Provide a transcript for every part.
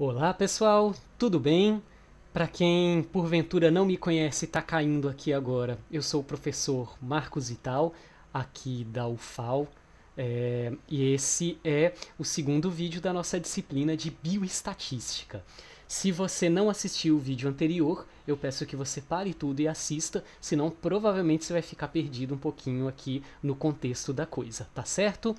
Olá pessoal, tudo bem? Para quem porventura não me conhece está caindo aqui agora, eu sou o professor Marcos Ital aqui da UFAL, é, e esse é o segundo vídeo da nossa disciplina de bioestatística. Se você não assistiu o vídeo anterior, eu peço que você pare tudo e assista, senão provavelmente você vai ficar perdido um pouquinho aqui no contexto da coisa, tá certo?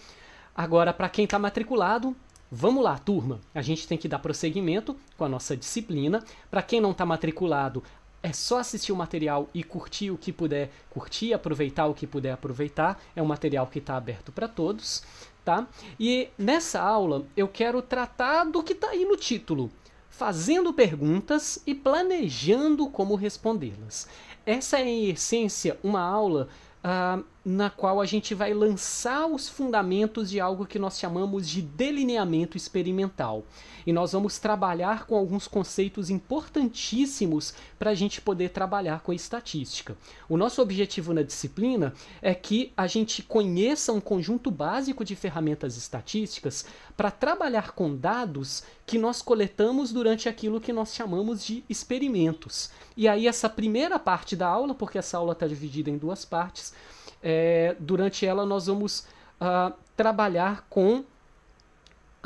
Agora, para quem está matriculado, Vamos lá, turma. A gente tem que dar prosseguimento com a nossa disciplina. Para quem não está matriculado, é só assistir o material e curtir o que puder curtir, aproveitar o que puder aproveitar. É um material que está aberto para todos, tá? E nessa aula eu quero tratar do que está aí no título, fazendo perguntas e planejando como respondê-las. Essa é, em essência, uma aula uh, na qual a gente vai lançar os fundamentos de algo que nós chamamos de delineamento experimental. E nós vamos trabalhar com alguns conceitos importantíssimos para a gente poder trabalhar com a estatística. O nosso objetivo na disciplina é que a gente conheça um conjunto básico de ferramentas estatísticas para trabalhar com dados que nós coletamos durante aquilo que nós chamamos de experimentos. E aí, essa primeira parte da aula, porque essa aula está dividida em duas partes, é, durante ela nós vamos uh, trabalhar com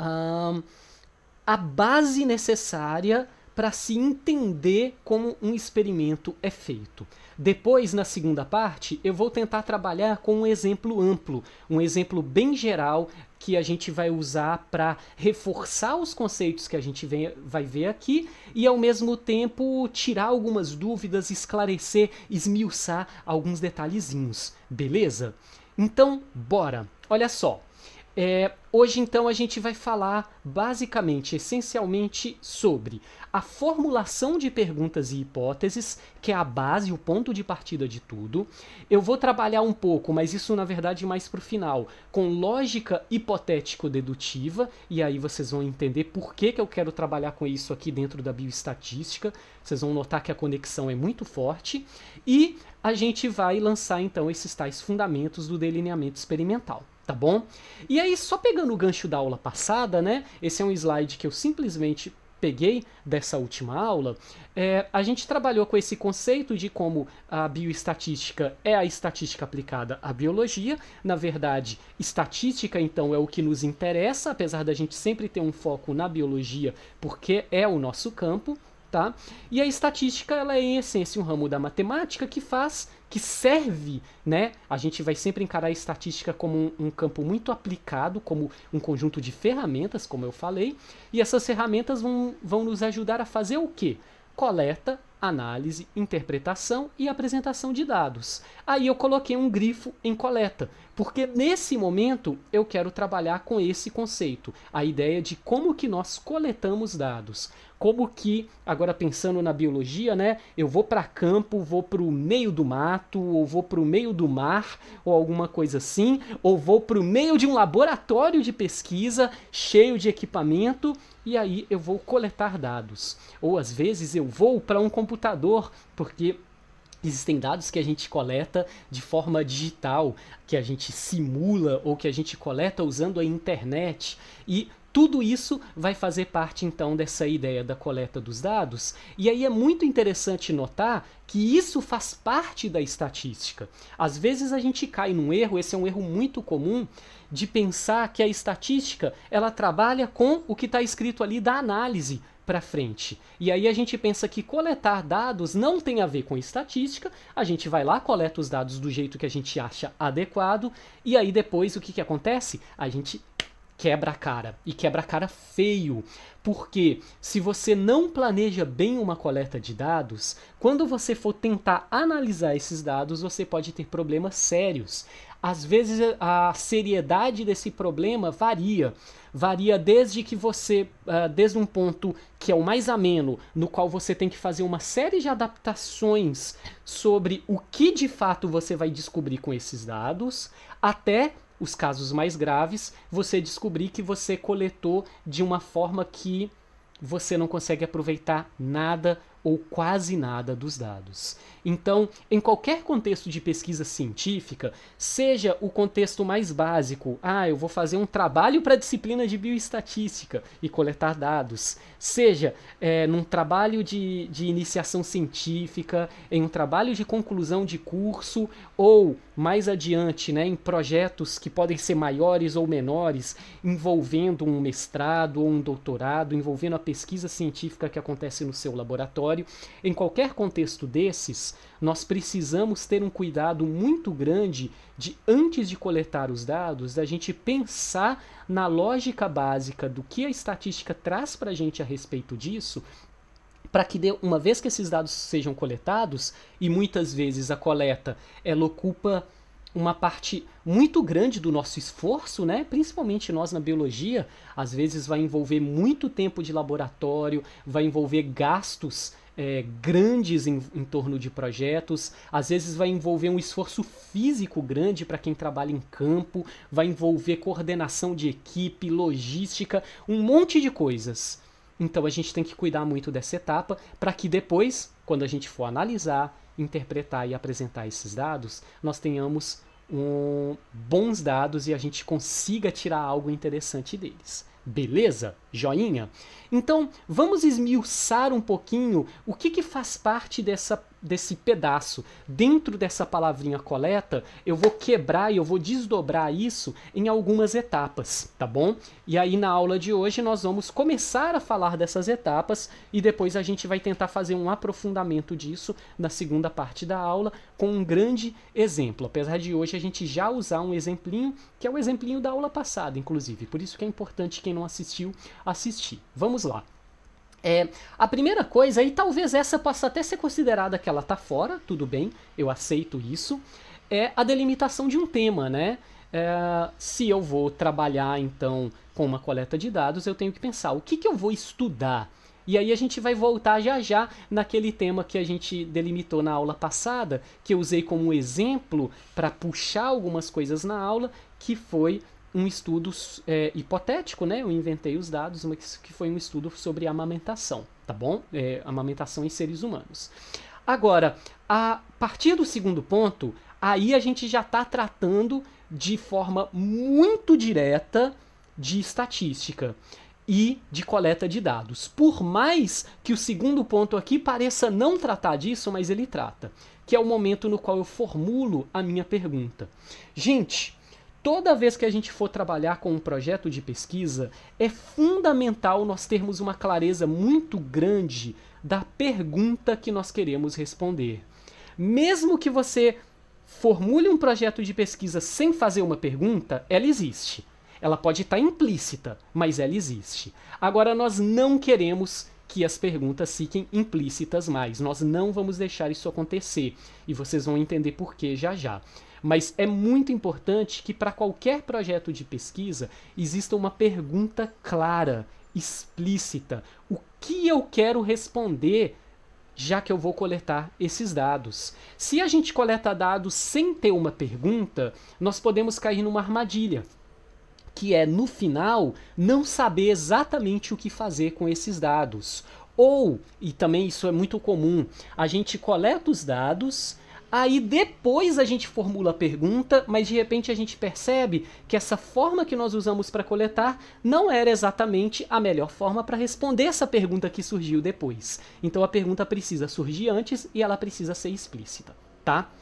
uh, a base necessária para se entender como um experimento é feito. Depois, na segunda parte, eu vou tentar trabalhar com um exemplo amplo, um exemplo bem geral que a gente vai usar para reforçar os conceitos que a gente vem, vai ver aqui e, ao mesmo tempo, tirar algumas dúvidas, esclarecer, esmiuçar alguns detalhezinhos, beleza? Então, bora! Olha só! É, hoje, então, a gente vai falar basicamente, essencialmente, sobre a formulação de perguntas e hipóteses, que é a base, o ponto de partida de tudo. Eu vou trabalhar um pouco, mas isso na verdade mais para o final, com lógica hipotético-dedutiva, e aí vocês vão entender por que, que eu quero trabalhar com isso aqui dentro da bioestatística. Vocês vão notar que a conexão é muito forte. E a gente vai lançar então esses tais fundamentos do delineamento experimental tá bom? E aí, só pegando o gancho da aula passada, né? Esse é um slide que eu simplesmente peguei dessa última aula, é, a gente trabalhou com esse conceito de como a bioestatística é a estatística aplicada à biologia. Na verdade, estatística, então, é o que nos interessa, apesar da gente sempre ter um foco na biologia, porque é o nosso campo, tá? E a estatística, ela é em essência um ramo da matemática que faz, que serve, né? A gente vai sempre encarar a estatística como um, um campo muito aplicado, como um conjunto de ferramentas, como eu falei, e essas ferramentas vão, vão nos ajudar a fazer o quê? Coleta, análise, interpretação e apresentação de dados. Aí eu coloquei um grifo em coleta, porque nesse momento eu quero trabalhar com esse conceito, a ideia de como que nós coletamos dados. Como que, agora pensando na biologia, né? Eu vou para campo, vou para o meio do mato, ou vou para o meio do mar, ou alguma coisa assim, ou vou para o meio de um laboratório de pesquisa cheio de equipamento e aí eu vou coletar dados. Ou às vezes eu vou para um computador, porque Existem dados que a gente coleta de forma digital, que a gente simula ou que a gente coleta usando a internet. E tudo isso vai fazer parte então dessa ideia da coleta dos dados, e aí é muito interessante notar que isso faz parte da estatística. Às vezes a gente cai num erro, esse é um erro muito comum, de pensar que a estatística ela trabalha com o que está escrito ali da análise, para frente. E aí a gente pensa que coletar dados não tem a ver com estatística, a gente vai lá, coleta os dados do jeito que a gente acha adequado, e aí depois o que, que acontece? A gente quebra a cara e quebra a cara feio, porque se você não planeja bem uma coleta de dados, quando você for tentar analisar esses dados, você pode ter problemas sérios. Às vezes a seriedade desse problema varia, varia desde que você, ah, desde um ponto que é o mais ameno, no qual você tem que fazer uma série de adaptações sobre o que de fato você vai descobrir com esses dados, até os casos mais graves, você descobrir que você coletou de uma forma que você não consegue aproveitar nada ou quase nada dos dados. Então, em qualquer contexto de pesquisa científica, seja o contexto mais básico, ah, eu vou fazer um trabalho para a disciplina de bioestatística e coletar dados, seja é, num trabalho de, de iniciação científica, em um trabalho de conclusão de curso ou mais adiante, né, em projetos que podem ser maiores ou menores, envolvendo um mestrado ou um doutorado, envolvendo a pesquisa científica que acontece no seu laboratório, em qualquer contexto desses, nós precisamos ter um cuidado muito grande de, antes de coletar os dados, da gente pensar na lógica básica do que a estatística traz para a gente a respeito disso para que dê, uma vez que esses dados sejam coletados, e muitas vezes a coleta ela ocupa uma parte muito grande do nosso esforço, né? Principalmente nós na biologia, às vezes vai envolver muito tempo de laboratório, vai envolver gastos é, grandes em, em torno de projetos, às vezes vai envolver um esforço físico grande para quem trabalha em campo, vai envolver coordenação de equipe, logística, um monte de coisas. Então a gente tem que cuidar muito dessa etapa para que depois, quando a gente for analisar, interpretar e apresentar esses dados, nós tenhamos um, bons dados e a gente consiga tirar algo interessante deles. Beleza? Joinha? Então, vamos esmiuçar um pouquinho o que, que faz parte dessa desse pedaço. Dentro dessa palavrinha coleta, eu vou quebrar e eu vou desdobrar isso em algumas etapas, tá bom? E aí na aula de hoje nós vamos começar a falar dessas etapas e depois a gente vai tentar fazer um aprofundamento disso na segunda parte da aula com um grande exemplo. Apesar de hoje a gente já usar um exemplinho, que é o exemplinho da aula passada, inclusive. Por isso que é importante quem não assistiu assistir. Vamos lá. É, a primeira coisa, e talvez essa possa até ser considerada que ela tá fora, tudo bem, eu aceito isso, é a delimitação de um tema, né? É, se eu vou trabalhar então com uma coleta de dados, eu tenho que pensar o que, que eu vou estudar. E aí a gente vai voltar já já naquele tema que a gente delimitou na aula passada, que eu usei como exemplo para puxar algumas coisas na aula, que foi um estudo é, hipotético, né? Eu inventei os dados, mas que foi um estudo sobre amamentação, tá bom? É, amamentação em seres humanos. Agora, a partir do segundo ponto, aí a gente já está tratando de forma muito direta de estatística e de coleta de dados. Por mais que o segundo ponto aqui pareça não tratar disso, mas ele trata, que é o momento no qual eu formulo a minha pergunta. Gente, toda vez que a gente for trabalhar com um projeto de pesquisa, é fundamental nós termos uma clareza muito grande da pergunta que nós queremos responder. Mesmo que você formule um projeto de pesquisa sem fazer uma pergunta, ela existe. Ela pode estar implícita, mas ela existe. Agora, nós não queremos que as perguntas fiquem implícitas mais. Nós não vamos deixar isso acontecer. E vocês vão entender por que já já. Mas é muito importante que para qualquer projeto de pesquisa exista uma pergunta clara, explícita. O que eu quero responder já que eu vou coletar esses dados. Se a gente coleta dados sem ter uma pergunta, nós podemos cair numa armadilha, que é no final não saber exatamente o que fazer com esses dados. Ou, e também isso é muito comum, a gente coleta os dados, Aí depois a gente formula a pergunta, mas de repente a gente percebe que essa forma que nós usamos para coletar não era exatamente a melhor forma para responder essa pergunta que surgiu depois. Então a pergunta precisa surgir antes e ela precisa ser explícita, tá?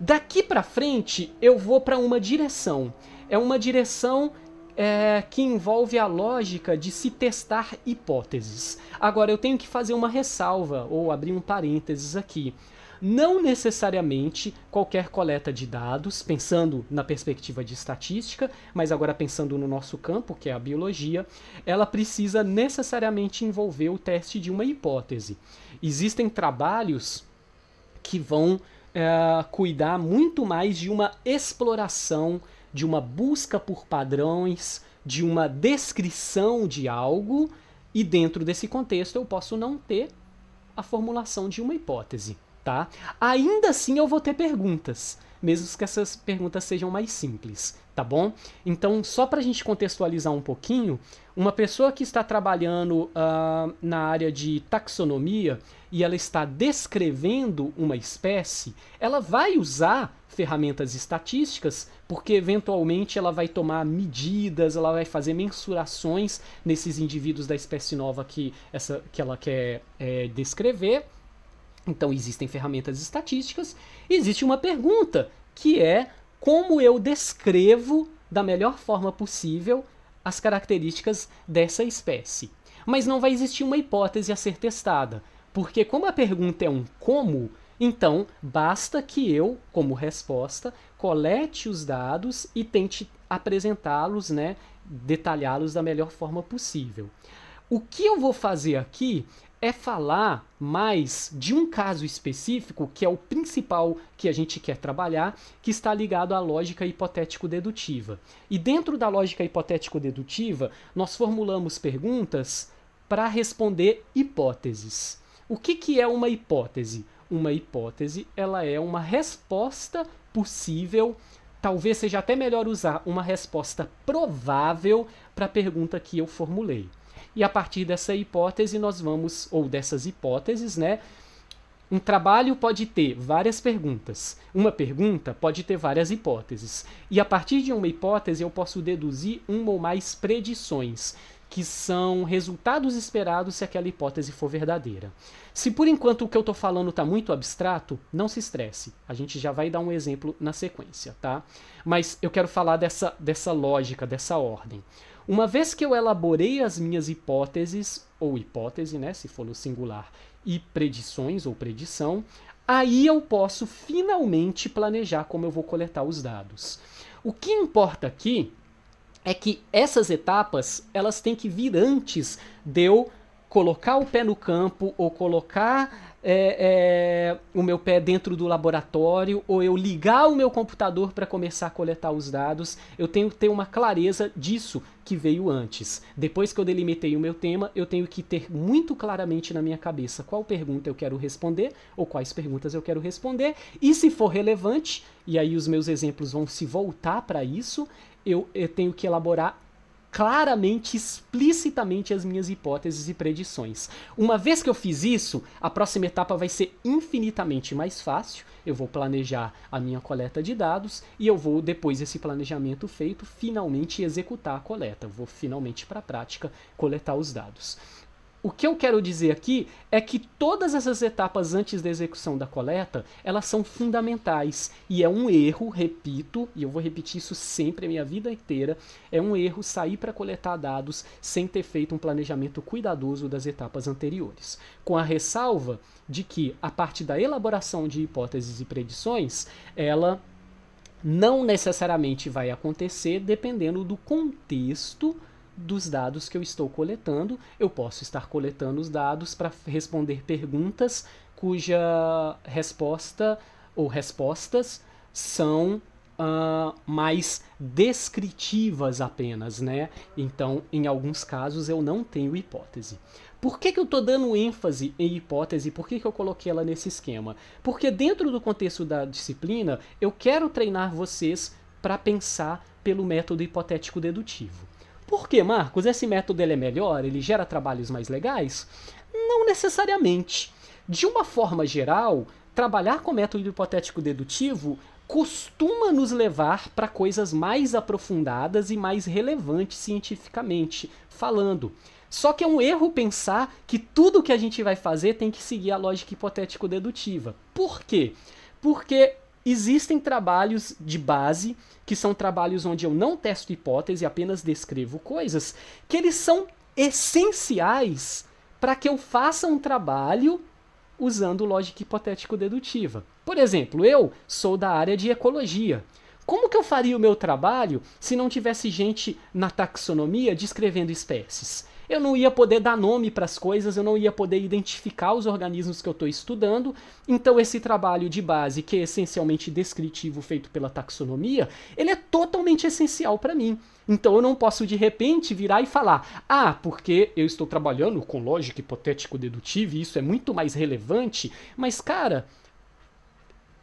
Daqui para frente eu vou para uma direção. É uma direção é, que envolve a lógica de se testar hipóteses. Agora, eu tenho que fazer uma ressalva, ou abrir um parênteses aqui. Não necessariamente qualquer coleta de dados, pensando na perspectiva de estatística, mas agora pensando no nosso campo, que é a biologia, ela precisa necessariamente envolver o teste de uma hipótese. Existem trabalhos que vão é, cuidar muito mais de uma exploração de uma busca por padrões, de uma descrição de algo, e dentro desse contexto eu posso não ter a formulação de uma hipótese, tá? Ainda assim eu vou ter perguntas, mesmo que essas perguntas sejam mais simples, tá bom? Então, só para a gente contextualizar um pouquinho, uma pessoa que está trabalhando uh, na área de taxonomia, e ela está descrevendo uma espécie, ela vai usar ferramentas estatísticas, porque eventualmente ela vai tomar medidas, ela vai fazer mensurações nesses indivíduos da espécie nova que, essa, que ela quer é, descrever. Então existem ferramentas estatísticas. Existe uma pergunta que é como eu descrevo da melhor forma possível as características dessa espécie. Mas não vai existir uma hipótese a ser testada. Porque como a pergunta é um como, então basta que eu, como resposta, colete os dados e tente apresentá-los, né, detalhá-los da melhor forma possível. O que eu vou fazer aqui é falar mais de um caso específico, que é o principal que a gente quer trabalhar, que está ligado à lógica hipotético-dedutiva. E dentro da lógica hipotético-dedutiva, nós formulamos perguntas para responder hipóteses. O que, que é uma hipótese? Uma hipótese ela é uma resposta possível, talvez seja até melhor usar uma resposta provável para a pergunta que eu formulei. E a partir dessa hipótese nós vamos, ou dessas hipóteses, né? Um trabalho pode ter várias perguntas. Uma pergunta pode ter várias hipóteses. E a partir de uma hipótese eu posso deduzir uma ou mais predições que são resultados esperados se aquela hipótese for verdadeira. Se por enquanto o que eu estou falando está muito abstrato, não se estresse. A gente já vai dar um exemplo na sequência, tá? Mas eu quero falar dessa, dessa lógica, dessa ordem. Uma vez que eu elaborei as minhas hipóteses, ou hipótese, né, se for no singular, e predições ou predição, aí eu posso finalmente planejar como eu vou coletar os dados. O que importa aqui é que essas etapas elas têm que vir antes de eu colocar o pé no campo ou colocar é, é, o meu pé dentro do laboratório ou eu ligar o meu computador para começar a coletar os dados, eu tenho que ter uma clareza disso que veio antes. Depois que eu delimitei o meu tema, eu tenho que ter muito claramente na minha cabeça qual pergunta eu quero responder ou quais perguntas eu quero responder e se for relevante, e aí os meus exemplos vão se voltar para isso, eu, eu tenho que elaborar claramente, explicitamente as minhas hipóteses e predições. Uma vez que eu fiz isso, a próxima etapa vai ser infinitamente mais fácil. Eu vou planejar a minha coleta de dados e eu vou, depois desse planejamento feito, finalmente executar a coleta. Eu vou finalmente para a prática coletar os dados. O que eu quero dizer aqui é que todas essas etapas antes da execução da coleta, elas são fundamentais e é um erro, repito, e eu vou repetir isso sempre a minha vida inteira, é um erro sair para coletar dados sem ter feito um planejamento cuidadoso das etapas anteriores, com a ressalva de que a parte da elaboração de hipóteses e predições, ela não necessariamente vai acontecer dependendo do contexto dos dados que eu estou coletando. Eu posso estar coletando os dados para responder perguntas cuja resposta ou respostas são uh, mais descritivas apenas, né? Então, em alguns casos, eu não tenho hipótese. Por que, que eu estou dando ênfase em hipótese? Por que, que eu coloquei ela nesse esquema? Porque dentro do contexto da disciplina, eu quero treinar vocês para pensar pelo método hipotético dedutivo. Por que, Marcos? Esse método ele é melhor? Ele gera trabalhos mais legais? Não necessariamente. De uma forma geral, trabalhar com método hipotético dedutivo costuma nos levar para coisas mais aprofundadas e mais relevantes cientificamente falando. Só que é um erro pensar que tudo que a gente vai fazer tem que seguir a lógica hipotético-dedutiva. Por quê? Porque Existem trabalhos de base, que são trabalhos onde eu não testo hipótese, apenas descrevo coisas, que eles são essenciais para que eu faça um trabalho usando lógica hipotético-dedutiva. Por exemplo, eu sou da área de ecologia. Como que eu faria o meu trabalho se não tivesse gente na taxonomia descrevendo espécies? eu não ia poder dar nome para as coisas, eu não ia poder identificar os organismos que eu estou estudando. Então, esse trabalho de base, que é essencialmente descritivo, feito pela taxonomia, ele é totalmente essencial para mim. Então, eu não posso de repente virar e falar: ah, porque eu estou trabalhando com lógica hipotético-dedutiva e isso é muito mais relevante, mas, cara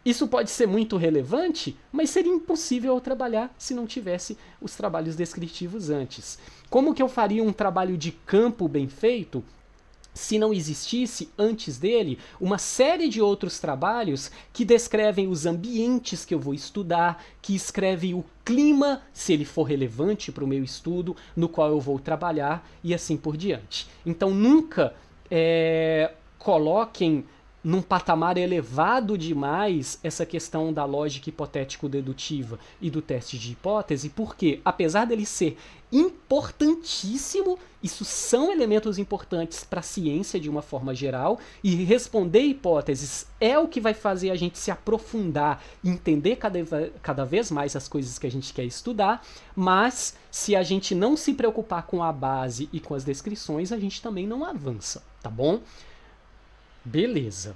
isso pode ser muito relevante, mas seria impossível eu trabalhar se não tivesse os trabalhos descritivos antes. Como que eu faria um trabalho de campo bem feito? se não existisse antes dele uma série de outros trabalhos que descrevem os ambientes que eu vou estudar, que escrevem o clima, se ele for relevante para o meu estudo, no qual eu vou trabalhar e assim por diante. Então nunca é, coloquem num patamar elevado demais essa questão da lógica hipotético-dedutiva e do teste de hipótese, porque, apesar dele ser importantíssimo, isso são elementos importantes para a ciência de uma forma geral, e responder hipóteses é o que vai fazer a gente se aprofundar, entender cada, cada vez mais as coisas que a gente quer estudar, mas se a gente não se preocupar com a base e com as descrições, a gente também não avança, tá bom? Beleza.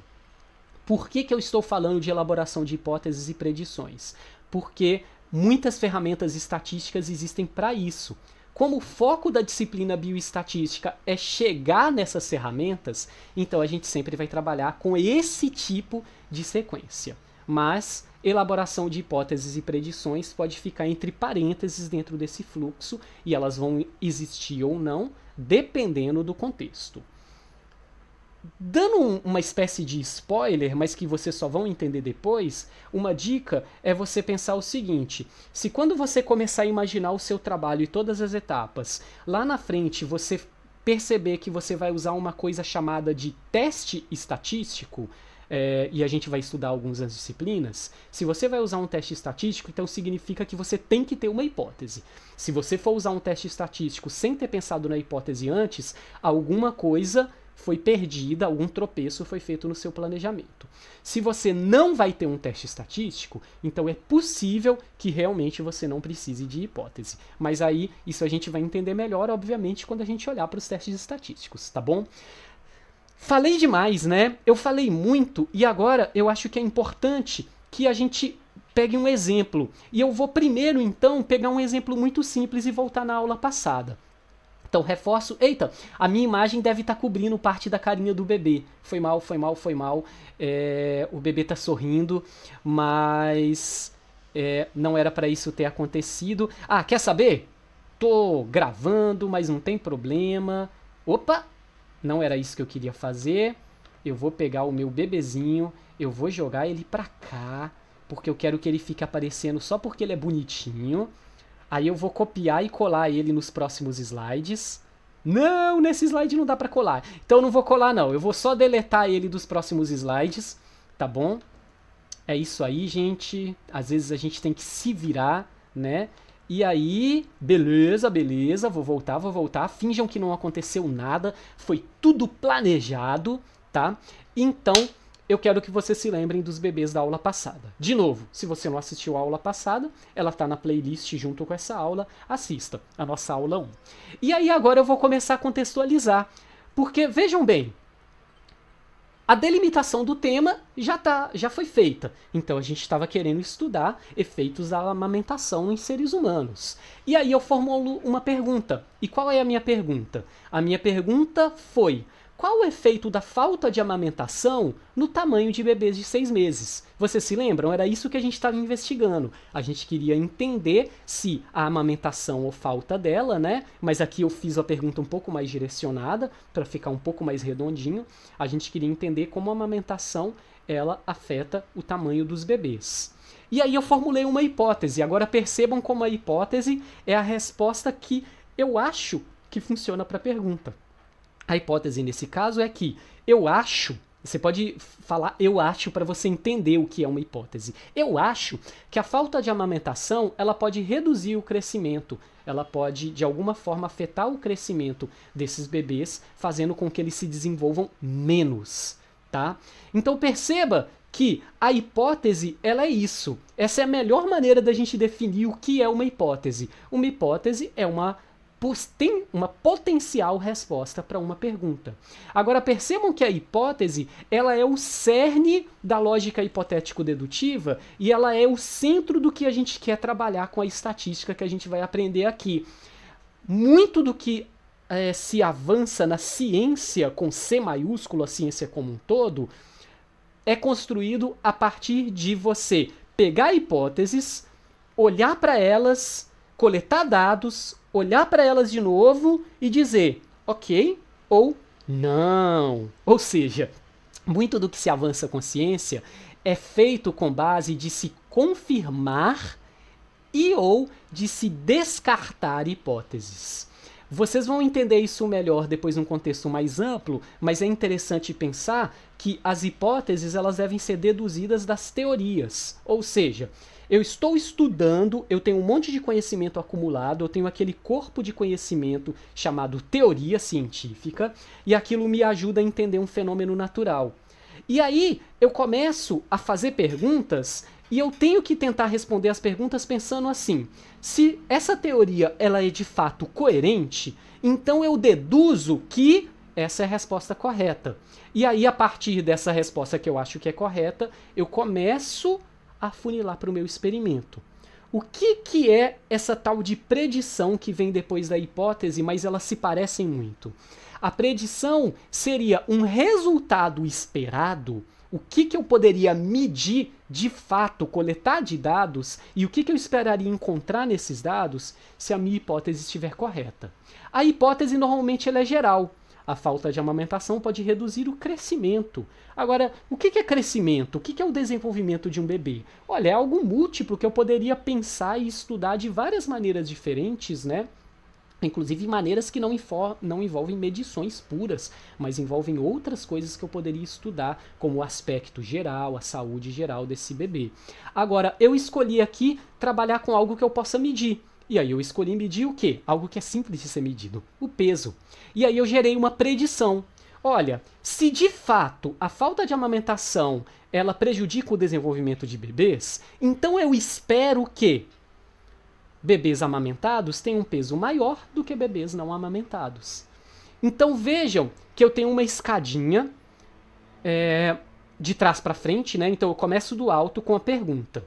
Por que, que eu estou falando de elaboração de hipóteses e predições? Porque muitas ferramentas estatísticas existem para isso. Como o foco da disciplina bioestatística é chegar nessas ferramentas, então a gente sempre vai trabalhar com esse tipo de sequência. Mas elaboração de hipóteses e predições pode ficar entre parênteses dentro desse fluxo e elas vão existir ou não, dependendo do contexto. Dando uma espécie de spoiler, mas que vocês só vão entender depois, uma dica é você pensar o seguinte: se quando você começar a imaginar o seu trabalho e todas as etapas, lá na frente você perceber que você vai usar uma coisa chamada de teste estatístico, é, e a gente vai estudar algumas das disciplinas, se você vai usar um teste estatístico, então significa que você tem que ter uma hipótese. Se você for usar um teste estatístico sem ter pensado na hipótese antes, alguma coisa foi perdida, algum tropeço foi feito no seu planejamento. Se você não vai ter um teste estatístico, então é possível que realmente você não precise de hipótese. Mas aí isso a gente vai entender melhor, obviamente, quando a gente olhar para os testes estatísticos, tá bom? Falei demais, né? Eu falei muito e agora eu acho que é importante que a gente pegue um exemplo. E eu vou primeiro, então, pegar um exemplo muito simples e voltar na aula passada. Então, reforço. Eita, a minha imagem deve estar tá cobrindo parte da carinha do bebê. Foi mal, foi mal, foi mal. É, o bebê tá sorrindo, mas é, não era para isso ter acontecido. Ah, quer saber? Tô gravando, mas não tem problema. Opa, não era isso que eu queria fazer. Eu vou pegar o meu bebezinho, eu vou jogar ele pra cá, porque eu quero que ele fique aparecendo só porque ele é bonitinho. Aí eu vou copiar e colar ele nos próximos slides. Não, nesse slide não dá para colar. Então não vou colar não, eu vou só deletar ele dos próximos slides, tá bom? É isso aí, gente. Às vezes a gente tem que se virar, né? E aí, beleza, beleza, vou voltar, vou voltar. Finjam que não aconteceu nada, foi tudo planejado, tá? Então, eu quero que vocês se lembrem dos bebês da aula passada. De novo, se você não assistiu a aula passada, ela está na playlist junto com essa aula, assista a nossa aula 1. E aí agora eu vou começar a contextualizar, porque vejam bem, a delimitação do tema já, tá, já foi feita. Então a gente estava querendo estudar efeitos da amamentação em seres humanos. E aí eu formulo uma pergunta. E qual é a minha pergunta? A minha pergunta foi: qual o efeito da falta de amamentação no tamanho de bebês de seis meses? Vocês se lembram? Era isso que a gente estava investigando. A gente queria entender se a amamentação ou falta dela, né? Mas aqui eu fiz a pergunta um pouco mais direcionada para ficar um pouco mais redondinho. A gente queria entender como a amamentação ela afeta o tamanho dos bebês. E aí eu formulei uma hipótese. Agora percebam como a hipótese é a resposta que eu acho que funciona para a pergunta. A hipótese nesse caso é que eu acho você pode falar eu acho para você entender o que é uma hipótese. Eu acho que a falta de amamentação, ela pode reduzir o crescimento, ela pode de alguma forma afetar o crescimento desses bebês, fazendo com que eles se desenvolvam menos, tá? Então perceba que a hipótese, ela é isso. Essa é a melhor maneira da gente definir o que é uma hipótese. Uma hipótese é uma tem uma potencial resposta para uma pergunta. Agora percebam que a hipótese ela é o cerne da lógica hipotético-dedutiva e ela é o centro do que a gente quer trabalhar com a estatística que a gente vai aprender aqui. Muito do que é, se avança na ciência com C maiúsculo, a ciência como um todo, é construído a partir de você pegar hipóteses, olhar para elas, coletar dados, olhar para elas de novo e dizer ok ou não. Ou seja, muito do que se avança com ciência é feito com base de se confirmar e ou de se descartar hipóteses. Vocês vão entender isso melhor depois num contexto mais amplo, mas é interessante pensar que as hipóteses elas devem ser deduzidas das teorias, ou seja, eu estou estudando, eu tenho um monte de conhecimento acumulado, eu tenho aquele corpo de conhecimento chamado teoria científica, e aquilo me ajuda a entender um fenômeno natural. E aí eu começo a fazer perguntas e eu tenho que tentar responder as perguntas pensando assim: se essa teoria ela é de fato coerente, então eu deduzo que essa é a resposta correta. E aí, a partir dessa resposta que eu acho que é correta, eu começo afunilar para o meu experimento. O que, que é essa tal de predição que vem depois da hipótese, mas elas se parecem muito? A predição seria um resultado esperado. O que, que eu poderia medir de fato, coletar de dados e o que, que eu esperaria encontrar nesses dados se a minha hipótese estiver correta? A hipótese normalmente é geral. A falta de amamentação pode reduzir o crescimento. Agora, o que é crescimento? O que é o desenvolvimento de um bebê? Olha, é algo múltiplo que eu poderia pensar e estudar de várias maneiras diferentes, né? Inclusive maneiras que não, não, envolvem medições puras, mas envolvem outras coisas que eu poderia estudar, como o aspecto geral, a saúde geral desse bebê. Agora, eu escolhi aqui trabalhar com algo que eu possa medir. E aí eu escolhi medir o quê? Algo que é simples de ser medido, o peso. E aí eu gerei uma predição. Olha, se de fato a falta de amamentação ela prejudica o desenvolvimento de bebês, então eu espero que bebês amamentados tenham um peso maior do que bebês não amamentados. Então vejam que eu tenho uma escadinha é, de trás para frente, né? Então eu começo do alto com a pergunta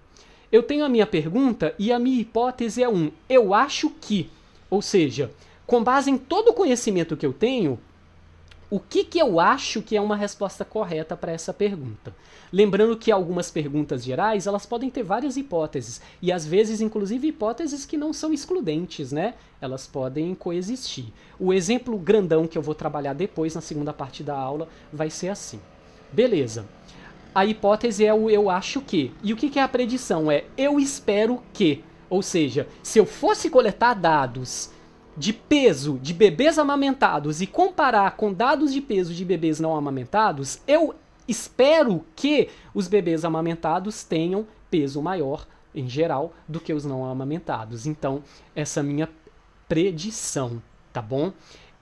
eu tenho a minha pergunta e a minha hipótese é um. Eu acho que. Ou seja, com base em todo o conhecimento que eu tenho, o que, que eu acho que é uma resposta correta para essa pergunta. Lembrando que algumas perguntas gerais, elas podem ter várias hipóteses, e às vezes, inclusive, hipóteses que não são excludentes, né? Elas podem coexistir. O exemplo grandão que eu vou trabalhar depois, na segunda parte da aula, vai ser assim. Beleza. A hipótese é o eu acho que. E o que, é a predição? É eu espero que. Ou seja, se eu fosse coletar dados de peso de bebês amamentados e comparar com dados de peso de bebês não amamentados, eu espero que os bebês amamentados tenham peso maior, em geral, do que os não amamentados. Então, essa é minha predição, tá bom?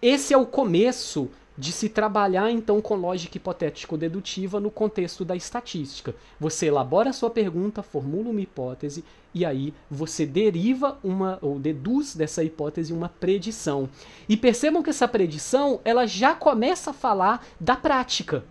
Esse é o começo de se trabalhar então com lógica hipotético-dedutiva no contexto da estatística. Você elabora a sua pergunta, formula uma hipótese e aí você deriva uma ou deduz dessa hipótese uma predição. E percebam que essa predição, ela já começa a falar da prática.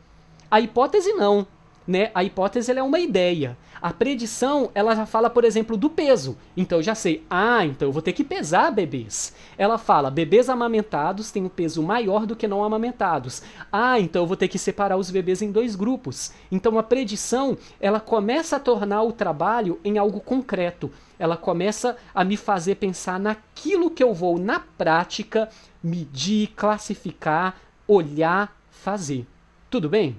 A hipótese não, né? A hipótese é uma ideia. A predição, ela já fala, por exemplo, do peso. Então eu já sei, ah, então eu vou ter que pesar bebês. Ela fala, bebês amamentados têm um peso maior do que não amamentados. Ah, então eu vou ter que separar os bebês em dois grupos. Então a predição, ela começa a tornar o trabalho em algo concreto. Ela começa a me fazer pensar naquilo que eu vou, na prática, medir, classificar, olhar, fazer. Tudo bem?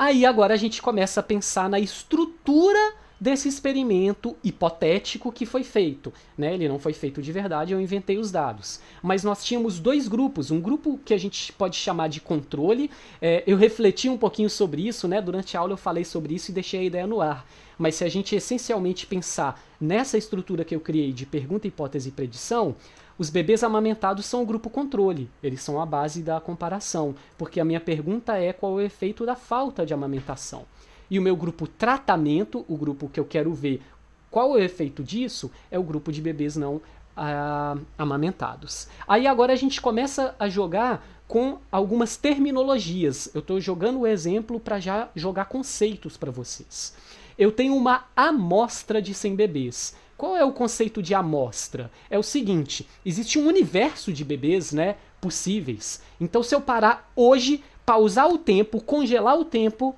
Aí agora a gente começa a pensar na estrutura desse experimento hipotético que foi feito. Né? Ele não foi feito de verdade, eu inventei os dados. Mas nós tínhamos dois grupos, um grupo que a gente pode chamar de controle. É, eu refleti um pouquinho sobre isso, né? durante a aula eu falei sobre isso e deixei a ideia no ar. Mas se a gente essencialmente pensar nessa estrutura que eu criei de pergunta, hipótese e predição, os bebês amamentados são o grupo controle, eles são a base da comparação, porque a minha pergunta é qual é o efeito da falta de amamentação. E o meu grupo tratamento, o grupo que eu quero ver qual é o efeito disso, é o grupo de bebês não ah, amamentados. Aí agora a gente começa a jogar com algumas terminologias. Eu estou jogando o exemplo para já jogar conceitos para vocês. Eu tenho uma amostra de 100 bebês. Qual é o conceito de amostra? É o seguinte: existe um universo de bebês, né? Possíveis. Então, se eu parar hoje, pausar o tempo, congelar o tempo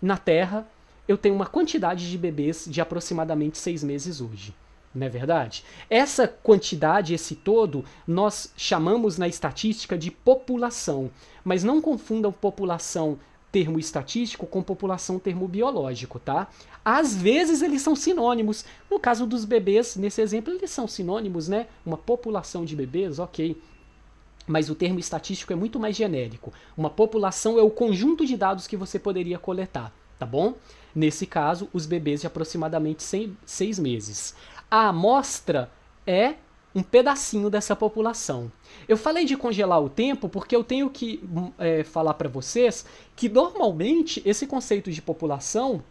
na Terra, eu tenho uma quantidade de bebês de aproximadamente seis meses hoje. Não é verdade? Essa quantidade, esse todo, nós chamamos na estatística de população. Mas não confundam população termo estatístico com população termo biológico, tá? Às vezes eles são sinônimos. No caso dos bebês, nesse exemplo, eles são sinônimos, né? Uma população de bebês, ok. Mas o termo estatístico é muito mais genérico. Uma população é o conjunto de dados que você poderia coletar, tá bom? Nesse caso, os bebês de aproximadamente 100, seis meses. A amostra é um pedacinho dessa população. Eu falei de congelar o tempo porque eu tenho que hum, é, falar para vocês que normalmente esse conceito de população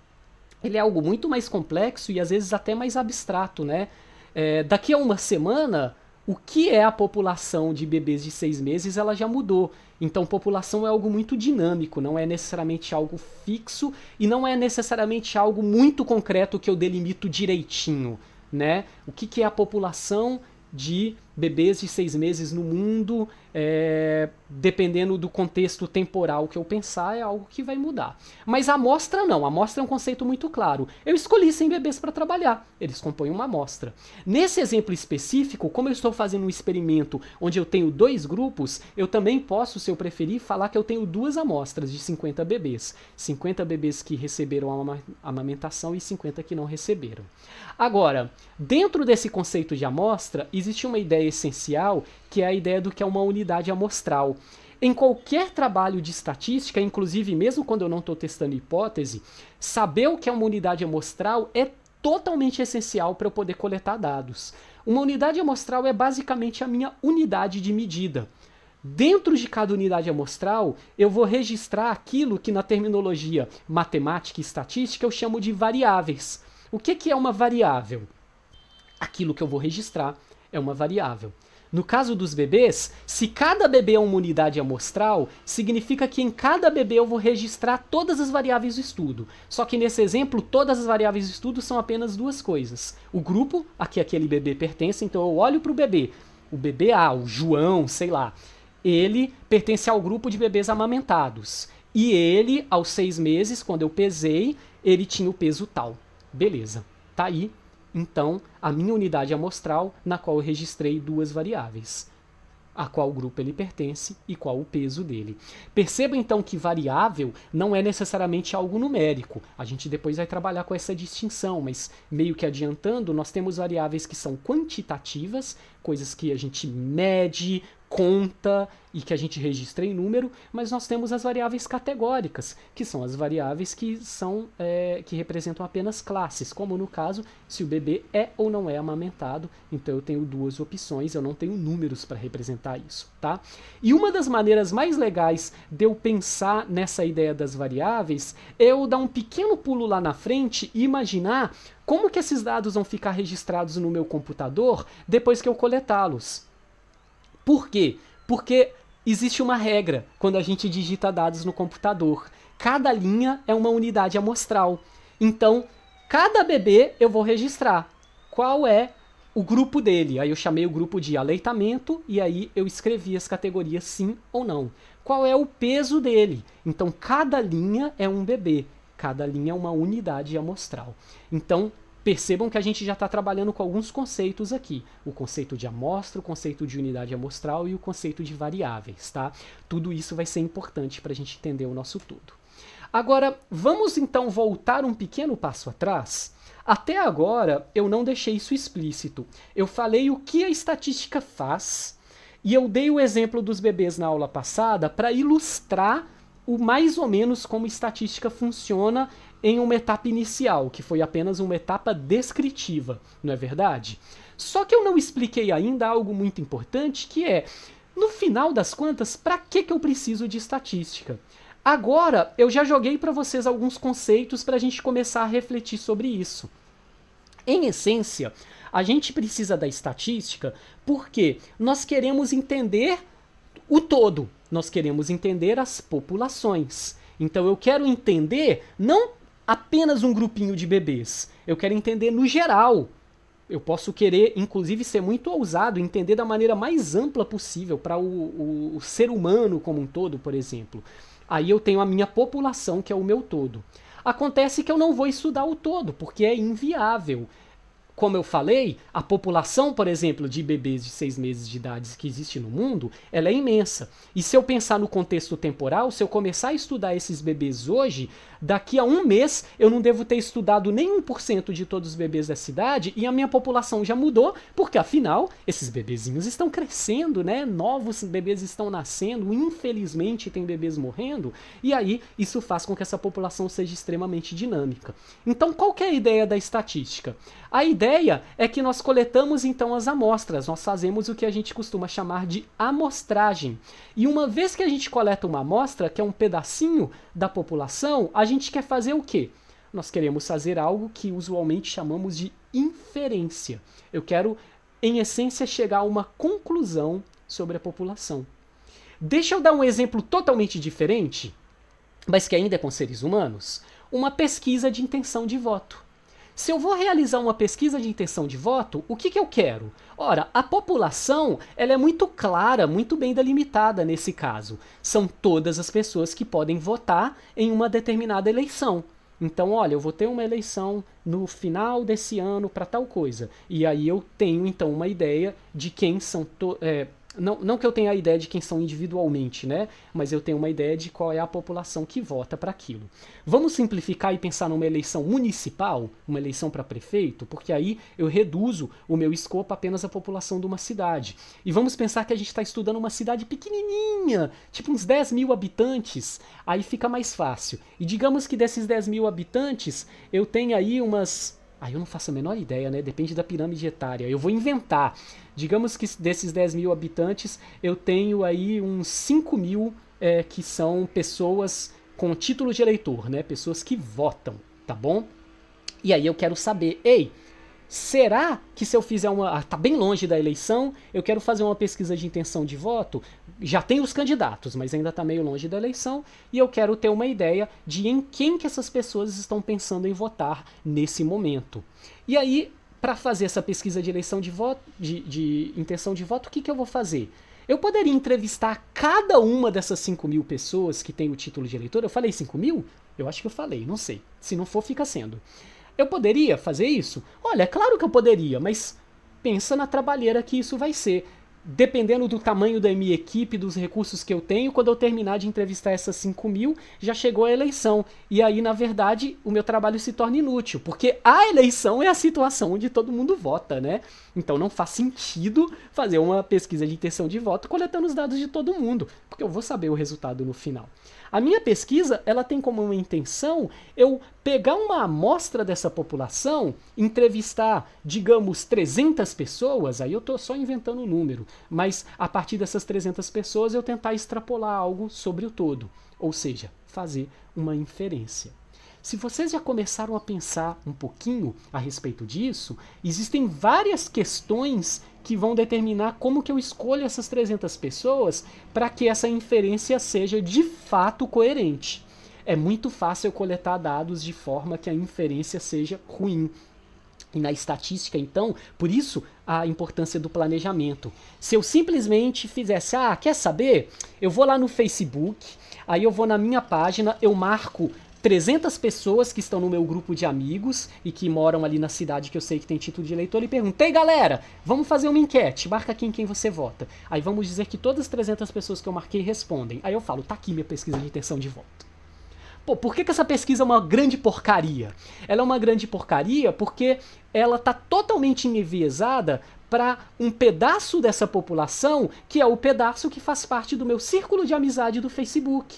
ele é algo muito mais complexo e às vezes até mais abstrato, né? É, daqui a uma semana o que é a população de bebês de seis meses, ela já mudou. Então, população é algo muito dinâmico, não é necessariamente algo fixo e não é necessariamente algo muito concreto que eu delimito direitinho, né? O que, que é a população de bebês de seis meses no mundo, é, dependendo do contexto temporal que eu pensar, é algo que vai mudar. Mas a amostra não, a amostra é um conceito muito claro. Eu escolhi 100 bebês para trabalhar, eles compõem uma amostra. Nesse exemplo específico, como eu estou fazendo um experimento onde eu tenho dois grupos, eu também posso, se eu preferir, falar que eu tenho duas amostras de 50 bebês. 50 bebês que receberam a amamentação e 50 que não receberam. Agora, dentro desse conceito de amostra, existe uma ideia essencial, que é a ideia do que é uma unidade amostral. Em qualquer trabalho de estatística, inclusive mesmo quando eu não estou testando hipótese, saber o que é uma unidade amostral é totalmente essencial para eu poder coletar dados. Uma unidade amostral é basicamente a minha unidade de medida. Dentro de cada unidade amostral, eu vou registrar aquilo que na terminologia matemática e estatística eu chamo de variáveis. O que, que é uma variável? Aquilo que eu vou registrar é uma variável. No caso dos bebês, se cada bebê é uma unidade amostral, significa que em cada bebê eu vou registrar todas as variáveis do estudo. Só que nesse exemplo, todas as variáveis do estudo são apenas duas coisas. O grupo a que aquele bebê pertence, então eu olho para o bebê. O bebê A, o João, sei lá. Ele pertence ao grupo de bebês amamentados. E ele, aos seis meses, quando eu pesei, ele tinha o peso tal. Beleza, tá aí então a minha unidade amostral na qual eu registrei duas variáveis, a qual grupo ele pertence e qual o peso dele. Perceba então que variável não é necessariamente algo numérico. A gente depois vai trabalhar com essa distinção, mas meio que adiantando, nós temos variáveis que são quantitativas coisas que a gente mede, conta e que a gente registra em número, mas nós temos as variáveis categóricas, que são as variáveis que são é, que representam apenas classes, como no caso se o bebê é ou não é amamentado. Então eu tenho duas opções, eu não tenho números para representar isso, tá? E uma das maneiras mais legais de eu pensar nessa ideia das variáveis é eu dar um pequeno pulo lá na frente e imaginar como que esses dados vão ficar registrados no meu computador depois que eu coletá-los? Por quê? Porque existe uma regra quando a gente digita dados no computador. Cada linha é uma unidade amostral. Então, cada bebê eu vou registrar. Qual é o grupo dele? Aí eu chamei o grupo de aleitamento e aí eu escrevi as categorias sim ou não. Qual é o peso dele? Então, cada linha é um bebê. Cada linha é uma unidade amostral. Então, percebam que a gente já está trabalhando com alguns conceitos aqui. O conceito de amostra, o conceito de unidade amostral e o conceito de variáveis, tá? Tudo isso vai ser importante para a gente entender o nosso tudo. Agora, vamos então voltar um pequeno passo atrás? Até agora, eu não deixei isso explícito. Eu falei o que a estatística faz e eu dei o exemplo dos bebês na aula passada para ilustrar o mais ou menos como estatística funciona em uma etapa inicial, que foi apenas uma etapa descritiva, não é verdade? Só que eu não expliquei ainda algo muito importante, que é, no final das contas, para que, que eu preciso de estatística? Agora, eu já joguei para vocês alguns conceitos para a gente começar a refletir sobre isso. Em essência, a gente precisa da estatística porque nós queremos entender o todo. Nós queremos entender as populações. Então eu quero entender não apenas um grupinho de bebês. Eu quero entender no geral. Eu posso querer, inclusive, ser muito ousado, entender da maneira mais ampla possível para o, o, o ser humano como um todo, por exemplo. Aí eu tenho a minha população, que é o meu todo. Acontece que eu não vou estudar o todo, porque é inviável. Como eu falei, a população, por exemplo, de bebês de seis meses de idade que existe no mundo, ela é imensa. E se eu pensar no contexto temporal, se eu começar a estudar esses bebês hoje, daqui a um mês eu não devo ter estudado nem 1% de todos os bebês da cidade e a minha população já mudou, porque afinal, esses bebezinhos estão crescendo, né? Novos bebês estão nascendo, infelizmente tem bebês morrendo, e aí isso faz com que essa população seja extremamente dinâmica. Então, qual é a ideia da estatística? A ideia ideia é que nós coletamos então as amostras, nós fazemos o que a gente costuma chamar de amostragem. E uma vez que a gente coleta uma amostra, que é um pedacinho da população, a gente quer fazer o quê? Nós queremos fazer algo que usualmente chamamos de inferência. Eu quero, em essência, chegar a uma conclusão sobre a população. Deixa eu dar um exemplo totalmente diferente, mas que ainda é com seres humanos, uma pesquisa de intenção de voto. Se eu vou realizar uma pesquisa de intenção de voto, o que, que eu quero? Ora, a população ela é muito clara, muito bem delimitada nesse caso. São todas as pessoas que podem votar em uma determinada eleição. Então, olha, eu vou ter uma eleição no final desse ano para tal coisa. E aí eu tenho então uma ideia de quem são é, não, não que eu tenha a ideia de quem são individualmente, né? Mas eu tenho uma ideia de qual é a população que vota para aquilo. Vamos simplificar e pensar numa eleição municipal, uma eleição para prefeito, porque aí eu reduzo o meu escopo apenas à população de uma cidade. E vamos pensar que a gente está estudando uma cidade pequenininha, tipo uns 10 mil habitantes. Aí fica mais fácil. E digamos que desses 10 mil habitantes, eu tenho aí umas Aí eu não faço a menor ideia, né? Depende da pirâmide etária. Eu vou inventar. Digamos que desses 10 mil habitantes, eu tenho aí uns 5 mil é, que são pessoas com título de eleitor, né? Pessoas que votam, tá bom? E aí eu quero saber, ei, será que se eu fizer uma. Ah, tá bem longe da eleição, eu quero fazer uma pesquisa de intenção de voto? já tem os candidatos, mas ainda está meio longe da eleição, e eu quero ter uma ideia de em quem que essas pessoas estão pensando em votar nesse momento. E aí, para fazer essa pesquisa de eleição de voto, de, de intenção de voto, o que, que eu vou fazer? Eu poderia entrevistar cada uma dessas 5 mil pessoas que tem o título de eleitor. Eu falei 5 mil? Eu acho que eu falei, não sei. Se não for, fica sendo. Eu poderia fazer isso? Olha, é claro que eu poderia, mas pensa na trabalheira que isso vai ser dependendo do tamanho da minha equipe, dos recursos que eu tenho, quando eu terminar de entrevistar essas 5 mil, já chegou a eleição. E aí, na verdade, o meu trabalho se torna inútil, porque a eleição é a situação onde todo mundo vota, né? Então não faz sentido fazer uma pesquisa de intenção de voto coletando os dados de todo mundo, porque eu vou saber o resultado no final. A minha pesquisa, ela tem como intenção eu pegar uma amostra dessa população, entrevistar, digamos, 300 pessoas, aí eu estou só inventando o um número, mas a partir dessas 300 pessoas eu tentar extrapolar algo sobre o todo, ou seja, fazer uma inferência. Se vocês já começaram a pensar um pouquinho a respeito disso, existem várias questões que vão determinar como que eu escolho essas 300 pessoas para que essa inferência seja de fato coerente. É muito fácil eu coletar dados de forma que a inferência seja ruim, e na estatística, então, por isso a importância do planejamento. Se eu simplesmente fizesse, ah, quer saber? Eu vou lá no Facebook, aí eu vou na minha página, eu marco 300 pessoas que estão no meu grupo de amigos e que moram ali na cidade que eu sei que tem título de eleitor e perguntei, galera, vamos fazer uma enquete, marca aqui em quem você vota. Aí vamos dizer que todas as 300 pessoas que eu marquei respondem. Aí eu falo, tá aqui minha pesquisa de intenção de voto. Pô, por que, que essa pesquisa é uma grande porcaria? Ela é uma grande porcaria porque ela tá totalmente enviesada para um pedaço dessa população que é o pedaço que faz parte do meu círculo de amizade do Facebook.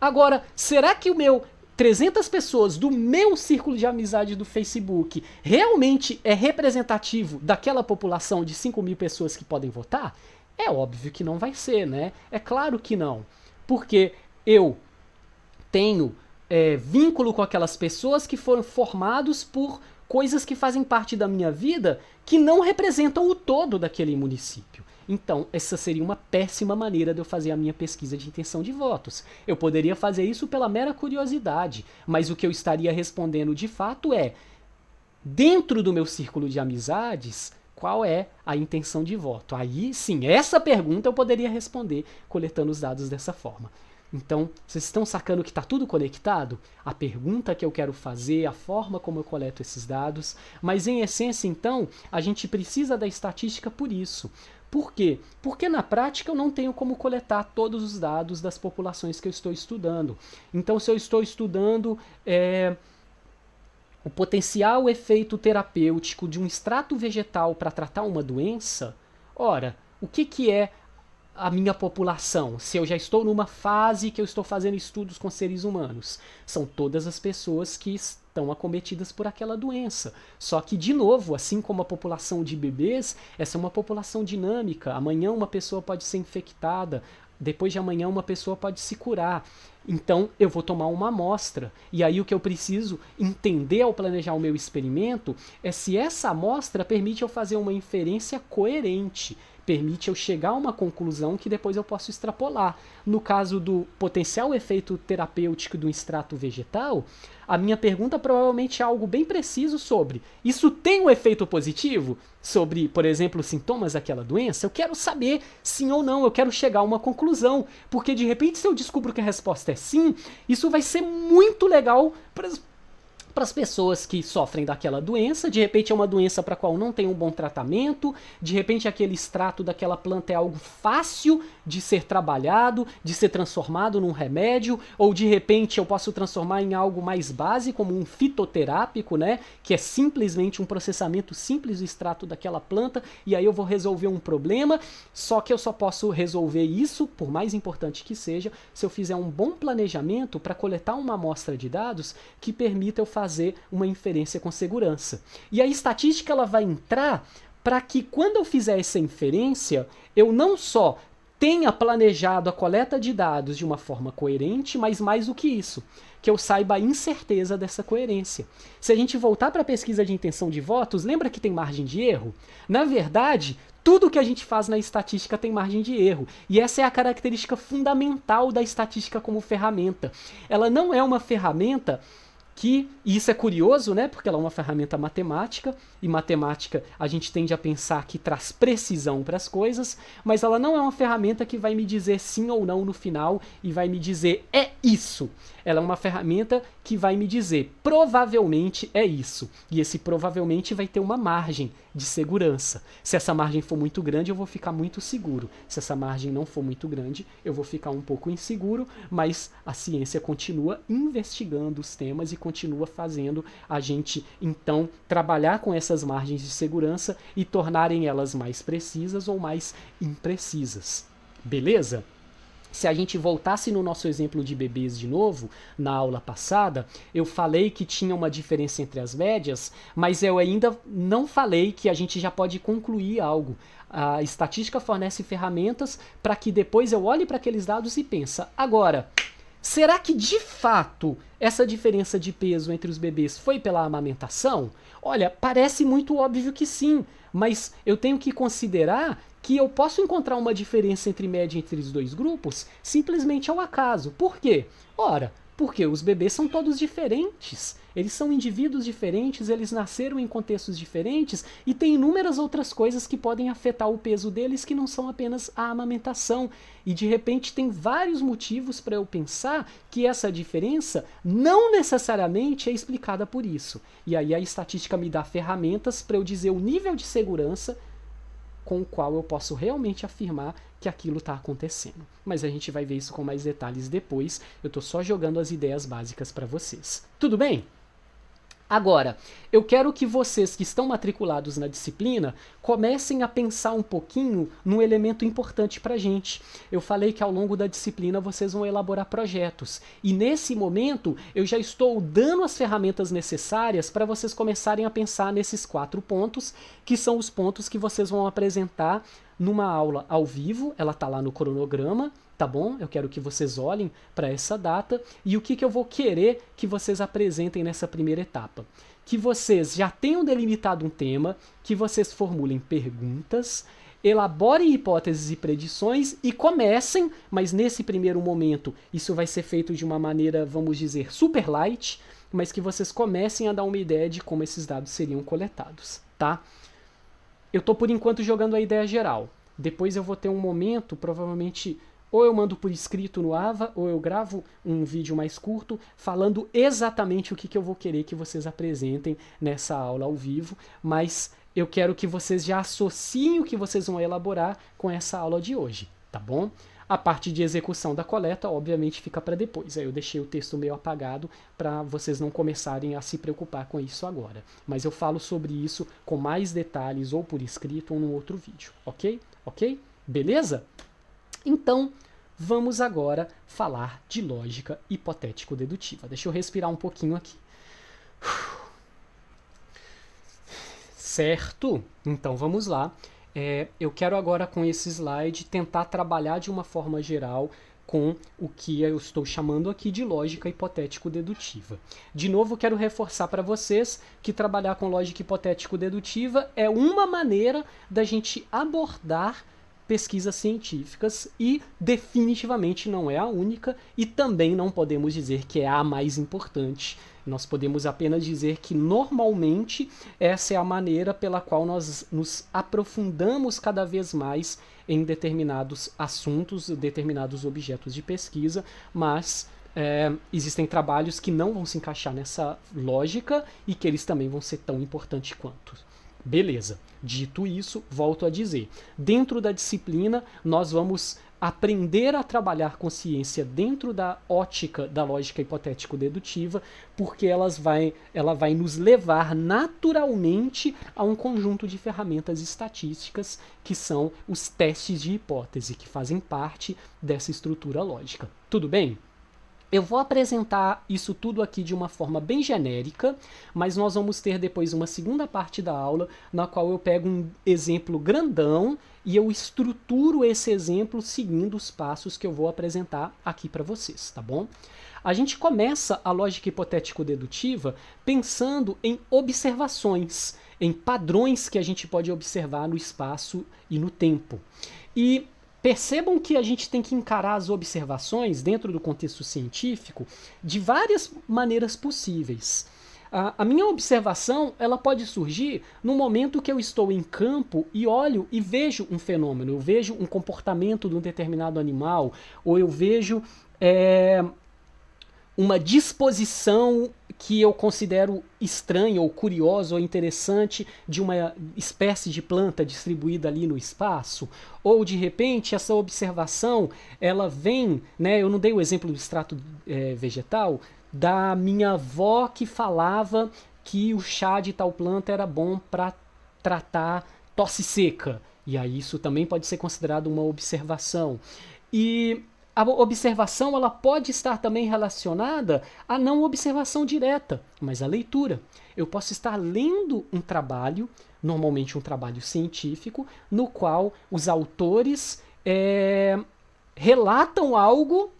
Agora, será que o meu 300 pessoas do meu círculo de amizade do Facebook realmente é representativo daquela população de 5 mil pessoas que podem votar? É óbvio que não vai ser, né? É claro que não. Porque eu tenho é, vínculo com aquelas pessoas que foram formados por coisas que fazem parte da minha vida que não representam o todo daquele município. Então, essa seria uma péssima maneira de eu fazer a minha pesquisa de intenção de votos. Eu poderia fazer isso pela mera curiosidade, mas o que eu estaria respondendo de fato é: dentro do meu círculo de amizades, qual é a intenção de voto? Aí sim, essa pergunta eu poderia responder coletando os dados dessa forma. Então, vocês estão sacando que está tudo conectado? A pergunta que eu quero fazer, a forma como eu coleto esses dados. Mas, em essência, então, a gente precisa da estatística por isso. Por quê? Porque na prática eu não tenho como coletar todos os dados das populações que eu estou estudando. Então, se eu estou estudando é, o potencial efeito terapêutico de um extrato vegetal para tratar uma doença, ora, o que, que é a minha população, se eu já estou numa fase que eu estou fazendo estudos com seres humanos, são todas as pessoas que estão acometidas por aquela doença. Só que, de novo, assim como a população de bebês, essa é uma população dinâmica. Amanhã uma pessoa pode ser infectada, depois de amanhã uma pessoa pode se curar. Então eu vou tomar uma amostra. E aí o que eu preciso entender ao planejar o meu experimento é se essa amostra permite eu fazer uma inferência coerente permite eu chegar a uma conclusão que depois eu posso extrapolar. No caso do potencial efeito terapêutico do extrato vegetal, a minha pergunta provavelmente é algo bem preciso sobre isso tem um efeito positivo sobre, por exemplo, sintomas daquela doença? Eu quero saber sim ou não, eu quero chegar a uma conclusão, porque de repente se eu descubro que a resposta é sim, isso vai ser muito legal para para as pessoas que sofrem daquela doença, de repente é uma doença para qual não tem um bom tratamento, de repente aquele extrato daquela planta é algo fácil de ser trabalhado, de ser transformado num remédio, ou de repente eu posso transformar em algo mais básico, como um fitoterápico, né, que é simplesmente um processamento simples do extrato daquela planta, e aí eu vou resolver um problema, só que eu só posso resolver isso, por mais importante que seja, se eu fizer um bom planejamento para coletar uma amostra de dados que permita eu fazer fazer uma inferência com segurança. E a estatística ela vai entrar para que quando eu fizer essa inferência, eu não só tenha planejado a coleta de dados de uma forma coerente, mas mais do que isso, que eu saiba a incerteza dessa coerência. Se a gente voltar para a pesquisa de intenção de votos, lembra que tem margem de erro? Na verdade, tudo que a gente faz na estatística tem margem de erro, e essa é a característica fundamental da estatística como ferramenta. Ela não é uma ferramenta que isso é curioso, né? Porque ela é uma ferramenta matemática e matemática a gente tende a pensar que traz precisão para as coisas, mas ela não é uma ferramenta que vai me dizer sim ou não no final e vai me dizer é isso. Ela é uma ferramenta que vai me dizer, provavelmente é isso. E esse provavelmente vai ter uma margem de segurança. Se essa margem for muito grande, eu vou ficar muito seguro. Se essa margem não for muito grande, eu vou ficar um pouco inseguro, mas a ciência continua investigando os temas e continua fazendo a gente então trabalhar com essas margens de segurança e tornarem elas mais precisas ou mais imprecisas. Beleza? Se a gente voltasse no nosso exemplo de bebês de novo, na aula passada, eu falei que tinha uma diferença entre as médias, mas eu ainda não falei que a gente já pode concluir algo. A estatística fornece ferramentas para que depois eu olhe para aqueles dados e pensa: agora, será que de fato essa diferença de peso entre os bebês foi pela amamentação? Olha, parece muito óbvio que sim mas eu tenho que considerar que eu posso encontrar uma diferença entre média entre os dois grupos simplesmente ao acaso. Por quê? Ora, porque os bebês são todos diferentes, eles são indivíduos diferentes, eles nasceram em contextos diferentes e tem inúmeras outras coisas que podem afetar o peso deles que não são apenas a amamentação. E de repente tem vários motivos para eu pensar que essa diferença não necessariamente é explicada por isso. E aí a estatística me dá ferramentas para eu dizer o nível de segurança com o qual eu posso realmente afirmar que aquilo está acontecendo. Mas a gente vai ver isso com mais detalhes depois. Eu estou só jogando as ideias básicas para vocês. Tudo bem? Agora, eu quero que vocês que estão matriculados na disciplina comecem a pensar um pouquinho num elemento importante para a gente. Eu falei que ao longo da disciplina vocês vão elaborar projetos, e nesse momento eu já estou dando as ferramentas necessárias para vocês começarem a pensar nesses quatro pontos, que são os pontos que vocês vão apresentar numa aula ao vivo, ela está lá no cronograma, tá bom? Eu quero que vocês olhem para essa data e o que, que eu vou querer que vocês apresentem nessa primeira etapa. Que vocês já tenham delimitado um tema, que vocês formulem perguntas, elaborem hipóteses e predições e comecem, mas nesse primeiro momento isso vai ser feito de uma maneira, vamos dizer, super light, mas que vocês comecem a dar uma ideia de como esses dados seriam coletados, tá? Eu estou por enquanto jogando a ideia geral. Depois eu vou ter um momento, provavelmente ou eu mando por escrito no AVA, ou eu gravo um vídeo mais curto falando exatamente o que, que eu vou querer que vocês apresentem nessa aula ao vivo, mas eu quero que vocês já associem o que vocês vão elaborar com essa aula de hoje, tá bom? A parte de execução da coleta, obviamente, fica para depois. Aí eu deixei o texto meio apagado para vocês não começarem a se preocupar com isso agora. Mas eu falo sobre isso com mais detalhes, ou por escrito, ou num outro vídeo, ok? Ok? Beleza? Então, Vamos agora falar de lógica hipotético-dedutiva. Deixa eu respirar um pouquinho aqui. Certo? Então vamos lá. É, eu quero agora com esse slide tentar trabalhar de uma forma geral com o que eu estou chamando aqui de lógica hipotético-dedutiva. De novo, quero reforçar para vocês que trabalhar com lógica hipotético-dedutiva é uma maneira da gente abordar pesquisas científicas e definitivamente não é a única e também não podemos dizer que é a mais importante. Nós podemos apenas dizer que normalmente essa é a maneira pela qual nós nos aprofundamos cada vez mais em determinados assuntos, determinados objetos de pesquisa, mas é, existem trabalhos que não vão se encaixar nessa lógica e que eles também vão ser tão importantes quanto. Beleza. Dito isso, volto a dizer: dentro da disciplina, nós vamos aprender a trabalhar consciência dentro da ótica da lógica hipotético-dedutiva, porque elas vai, ela vai nos levar naturalmente a um conjunto de ferramentas estatísticas que são os testes de hipótese, que fazem parte dessa estrutura lógica. Tudo bem? Eu vou apresentar isso tudo aqui de uma forma bem genérica, mas nós vamos ter depois uma segunda parte da aula na qual eu pego um exemplo grandão e eu estruturo esse exemplo seguindo os passos que eu vou apresentar aqui para vocês, tá bom? A gente começa a lógica hipotético-dedutiva pensando em observações, em padrões que a gente pode observar no espaço e no tempo. E Percebam que a gente tem que encarar as observações dentro do contexto científico de várias maneiras possíveis. A, a minha observação ela pode surgir no momento que eu estou em campo e olho e vejo um fenômeno, eu vejo um comportamento de um determinado animal, ou eu vejo é, uma disposição que eu considero estranha ou curiosa ou interessante de uma espécie de planta distribuída ali no espaço, ou de repente essa observação ela vem, né? Eu não dei o exemplo do extrato é, vegetal da minha avó que falava que o chá de tal planta era bom para tratar tosse seca. E aí isso também pode ser considerado uma observação. E a observação ela pode estar também relacionada à não observação direta, mas à leitura. Eu posso estar lendo um trabalho, normalmente um trabalho científico, no qual os autores é, relatam algo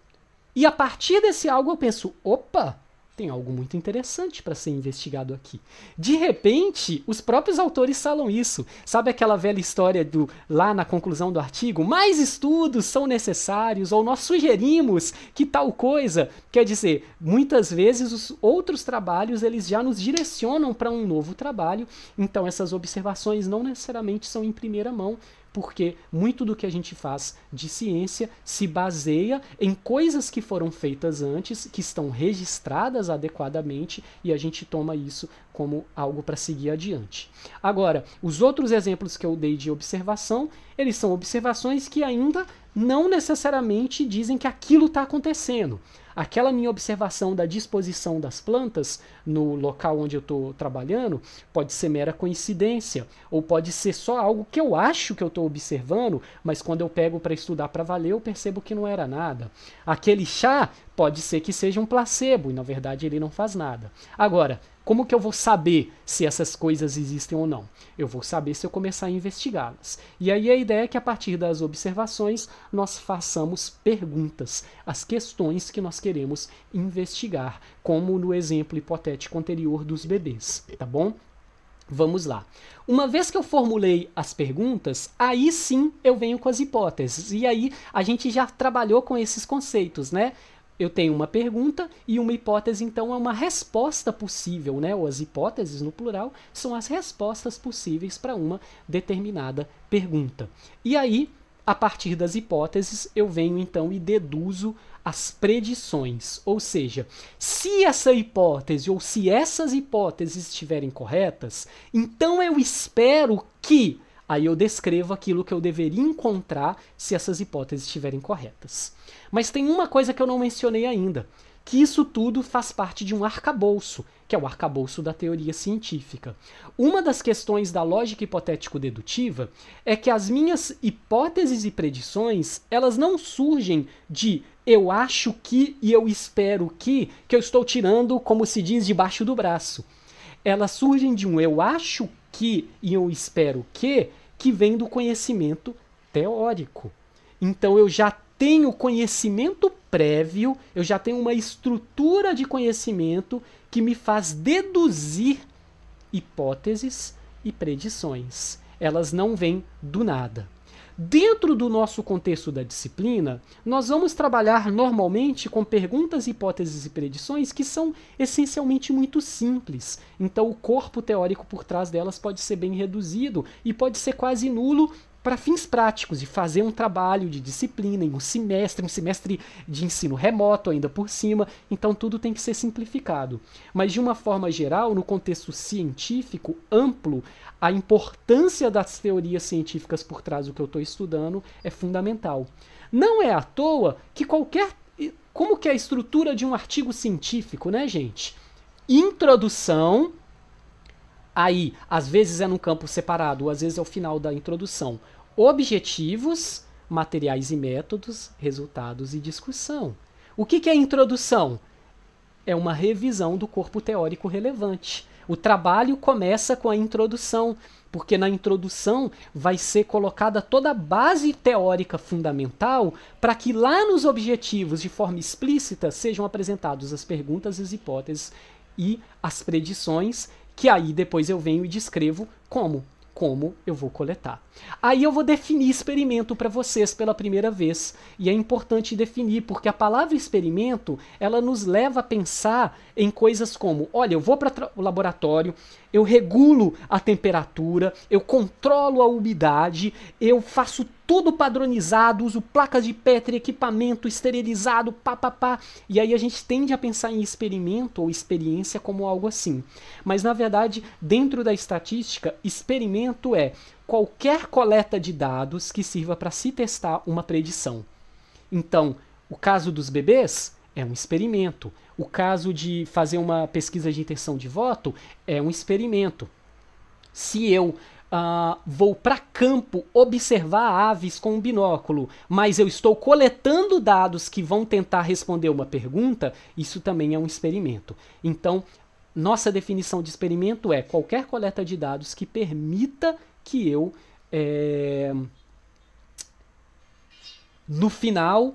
e a partir desse algo eu penso, opa, tem algo muito interessante para ser investigado aqui. De repente, os próprios autores falam isso. Sabe aquela velha história do lá na conclusão do artigo? Mais estudos são necessários, ou nós sugerimos que tal coisa. Quer dizer, muitas vezes os outros trabalhos eles já nos direcionam para um novo trabalho, então essas observações não necessariamente são em primeira mão, porque muito do que a gente faz de ciência se baseia em coisas que foram feitas antes, que estão registradas adequadamente, e a gente toma isso como algo para seguir adiante. Agora, os outros exemplos que eu dei de observação, eles são observações que ainda não necessariamente dizem que aquilo está acontecendo aquela minha observação da disposição das plantas no local onde eu estou trabalhando pode ser mera coincidência, ou pode ser só algo que eu acho que eu estou observando, mas quando eu pego para estudar para valer, eu percebo que não era nada. Aquele chá Pode ser que seja um placebo e na verdade ele não faz nada. Agora, como que eu vou saber se essas coisas existem ou não? Eu vou saber se eu começar a investigá-las. E aí a ideia é que a partir das observações nós façamos perguntas, as questões que nós queremos investigar, como no exemplo hipotético anterior dos bebês, tá bom? Vamos lá. Uma vez que eu formulei as perguntas, aí sim eu venho com as hipóteses. E aí a gente já trabalhou com esses conceitos, né? eu tenho uma pergunta e uma hipótese, então, é uma resposta possível, né? Ou as hipóteses, no plural, são as respostas possíveis para uma determinada pergunta. E aí, a partir das hipóteses, eu venho então e deduzo as predições. Ou seja, se essa hipótese ou se essas hipóteses estiverem corretas, então eu espero que Aí eu descrevo aquilo que eu deveria encontrar se essas hipóteses estiverem corretas. Mas tem uma coisa que eu não mencionei ainda, que isso tudo faz parte de um arcabouço, que é o arcabouço da teoria científica. Uma das questões da lógica hipotético-dedutiva é que as minhas hipóteses e predições, elas não surgem de eu acho que e eu espero que, que eu estou tirando, como se diz, debaixo do braço. Elas surgem de um eu acho que, e eu espero que, que vem do conhecimento teórico. Então eu já tenho conhecimento prévio, eu já tenho uma estrutura de conhecimento que me faz deduzir hipóteses e predições. Elas não vêm do nada. Dentro do nosso contexto da disciplina, nós vamos trabalhar normalmente com perguntas, hipóteses e predições que são essencialmente muito simples. Então, o corpo teórico por trás delas pode ser bem reduzido e pode ser quase nulo para fins práticos, de fazer um trabalho de disciplina em um semestre, um semestre de ensino remoto ainda por cima. Então tudo tem que ser simplificado. Mas de uma forma geral, no contexto científico amplo, a importância das teorias científicas por trás do que eu estou estudando é fundamental. Não é à toa que qualquer. Como que é a estrutura de um artigo científico, né, gente? Introdução, aí, às vezes é num campo separado, às vezes é o final da introdução objetivos, materiais e métodos, resultados e discussão. O que, que é introdução? É uma revisão do corpo teórico relevante. O trabalho começa com a introdução, porque na introdução vai ser colocada toda a base teórica fundamental para que lá nos objetivos, de forma explícita, sejam apresentadas as perguntas, as hipóteses e as predições, que aí depois eu venho e descrevo como como eu vou coletar. Aí eu vou definir experimento para vocês pela primeira vez, e é importante definir porque a palavra experimento, ela nos leva a pensar em coisas como, olha, eu vou para o laboratório, eu regulo a temperatura, eu controlo a umidade, eu faço tudo padronizado, uso placas de Petri, equipamento esterilizado, papapá. E aí a gente tende a pensar em experimento ou experiência como algo assim. Mas na verdade, dentro da estatística, experimento é qualquer coleta de dados que sirva para se testar uma predição. Então, o caso dos bebês é um experimento. O caso de fazer uma pesquisa de intenção de voto é um experimento. Se eu Uh, vou para campo observar aves com um binóculo, mas eu estou coletando dados que vão tentar responder uma pergunta, isso também é um experimento. Então, nossa definição de experimento é qualquer coleta de dados que permita que eu, é, no final,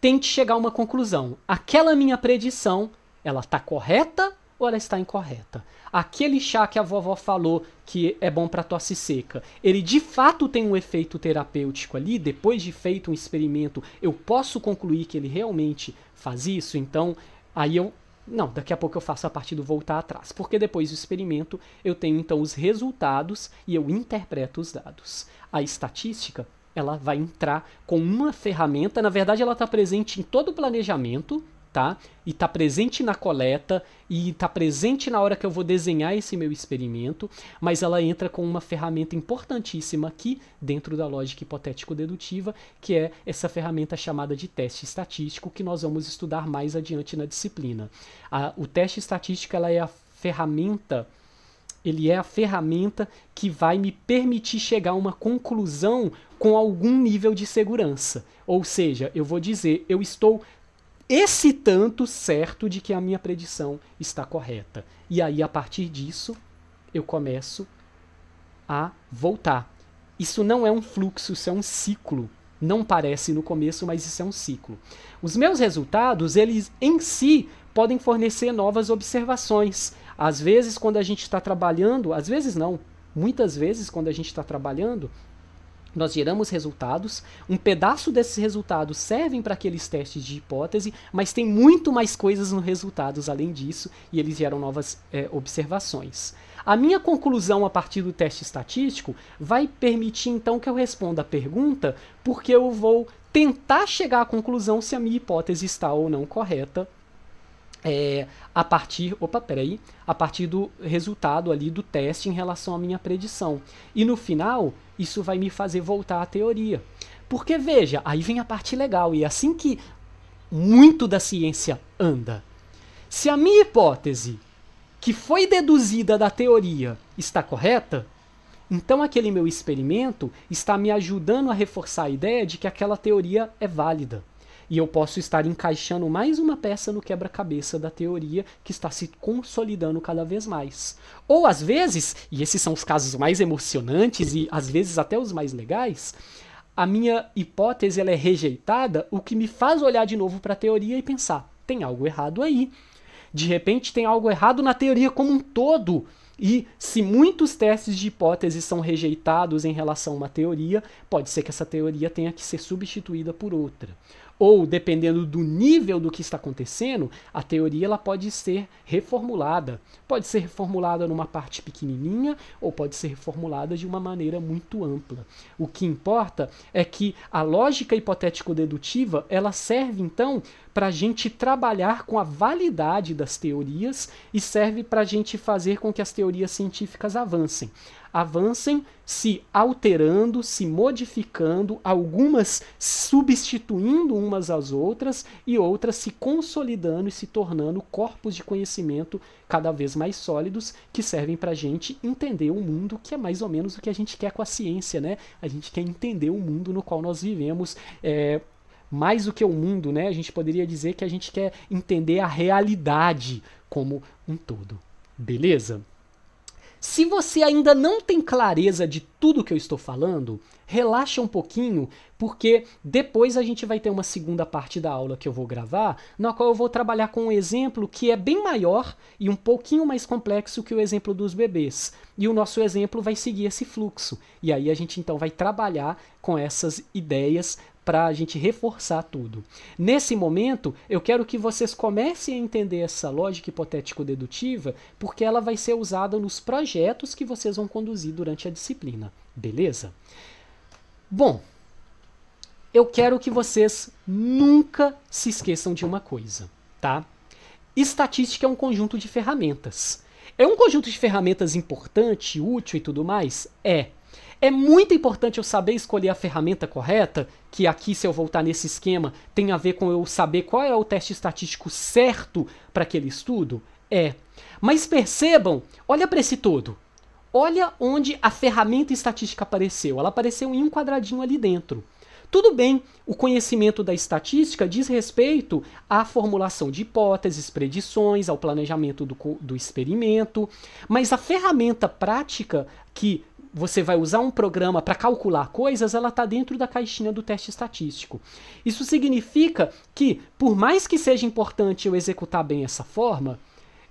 tente chegar a uma conclusão. Aquela minha predição, ela está correta ou ela está incorreta. Aquele chá que a vovó falou que é bom para tosse seca, ele de fato tem um efeito terapêutico ali? Depois de feito um experimento, eu posso concluir que ele realmente faz isso? Então, aí eu não, daqui a pouco eu faço a partir do voltar atrás, porque depois do experimento eu tenho então os resultados e eu interpreto os dados. A estatística, ela vai entrar com uma ferramenta, na verdade ela está presente em todo o planejamento tá? E está presente na coleta e está presente na hora que eu vou desenhar esse meu experimento, mas ela entra com uma ferramenta importantíssima aqui dentro da lógica hipotético-dedutiva, que é essa ferramenta chamada de teste estatístico, que nós vamos estudar mais adiante na disciplina. A, o teste estatístico ela é a ferramenta ele é a ferramenta que vai me permitir chegar a uma conclusão com algum nível de segurança. Ou seja, eu vou dizer, eu estou esse tanto certo de que a minha predição está correta. E aí, a partir disso, eu começo a voltar. Isso não é um fluxo, isso é um ciclo. Não parece no começo, mas isso é um ciclo. Os meus resultados, eles em si podem fornecer novas observações. Às vezes, quando a gente está trabalhando, às vezes não, muitas vezes, quando a gente está trabalhando, nós geramos resultados, um pedaço desses resultados servem para aqueles testes de hipótese, mas tem muito mais coisas nos resultados além disso e eles geram novas é, observações. A minha conclusão a partir do teste estatístico vai permitir então que eu responda a pergunta, porque eu vou tentar chegar à conclusão se a minha hipótese está ou não correta é, a partir, opa, peraí, a partir do resultado ali do teste em relação à minha predição. E no final, isso vai me fazer voltar à teoria. Porque veja, aí vem a parte legal e é assim que muito da ciência anda. Se a minha hipótese que foi deduzida da teoria está correta, então aquele meu experimento está me ajudando a reforçar a ideia de que aquela teoria é válida e eu posso estar encaixando mais uma peça no quebra-cabeça da teoria que está se consolidando cada vez mais. Ou às vezes, e esses são os casos mais emocionantes e às vezes até os mais legais, a minha hipótese ela é rejeitada, o que me faz olhar de novo para a teoria e pensar: tem algo errado aí. De repente, tem algo errado na teoria como um todo. E se muitos testes de hipóteses são rejeitados em relação a uma teoria, pode ser que essa teoria tenha que ser substituída por outra ou dependendo do nível do que está acontecendo, a teoria ela pode ser reformulada. Pode ser reformulada numa parte pequenininha ou pode ser reformulada de uma maneira muito ampla. O que importa é que a lógica hipotético-dedutiva ela serve então para a gente trabalhar com a validade das teorias e serve para a gente fazer com que as teorias científicas avancem avancem se alterando, se modificando, algumas substituindo umas às outras e outras se consolidando e se tornando corpos de conhecimento cada vez mais sólidos que servem para a gente entender o mundo, que é mais ou menos o que a gente quer com a ciência, né? A gente quer entender o mundo no qual nós vivemos. É, mais do que o mundo, né? A gente poderia dizer que a gente quer entender a realidade como um todo. Beleza? Se você ainda não tem clareza de tudo que eu estou falando, relaxa um pouquinho, porque depois a gente vai ter uma segunda parte da aula que eu vou gravar, na qual eu vou trabalhar com um exemplo que é bem maior e um pouquinho mais complexo que o exemplo dos bebês. E o nosso exemplo vai seguir esse fluxo. E aí a gente então vai trabalhar com essas ideias para a gente reforçar tudo. Nesse momento, eu quero que vocês comecem a entender essa lógica hipotético-dedutiva, porque ela vai ser usada nos projetos que vocês vão conduzir durante a disciplina, beleza? Bom, eu quero que vocês nunca se esqueçam de uma coisa, tá? Estatística é um conjunto de ferramentas. É um conjunto de ferramentas importante, útil e tudo mais? É. É muito importante eu saber escolher a ferramenta correta, que aqui, se eu voltar nesse esquema, tem a ver com eu saber qual é o teste estatístico certo para aquele estudo? É. Mas percebam, olha para esse todo. Olha onde a ferramenta estatística apareceu. Ela apareceu em um quadradinho ali dentro. Tudo bem, o conhecimento da estatística diz respeito à formulação de hipóteses, predições, ao planejamento do, do experimento, mas a ferramenta prática que você vai usar um programa para calcular coisas, ela está dentro da caixinha do teste estatístico. Isso significa que, por mais que seja importante eu executar bem essa forma,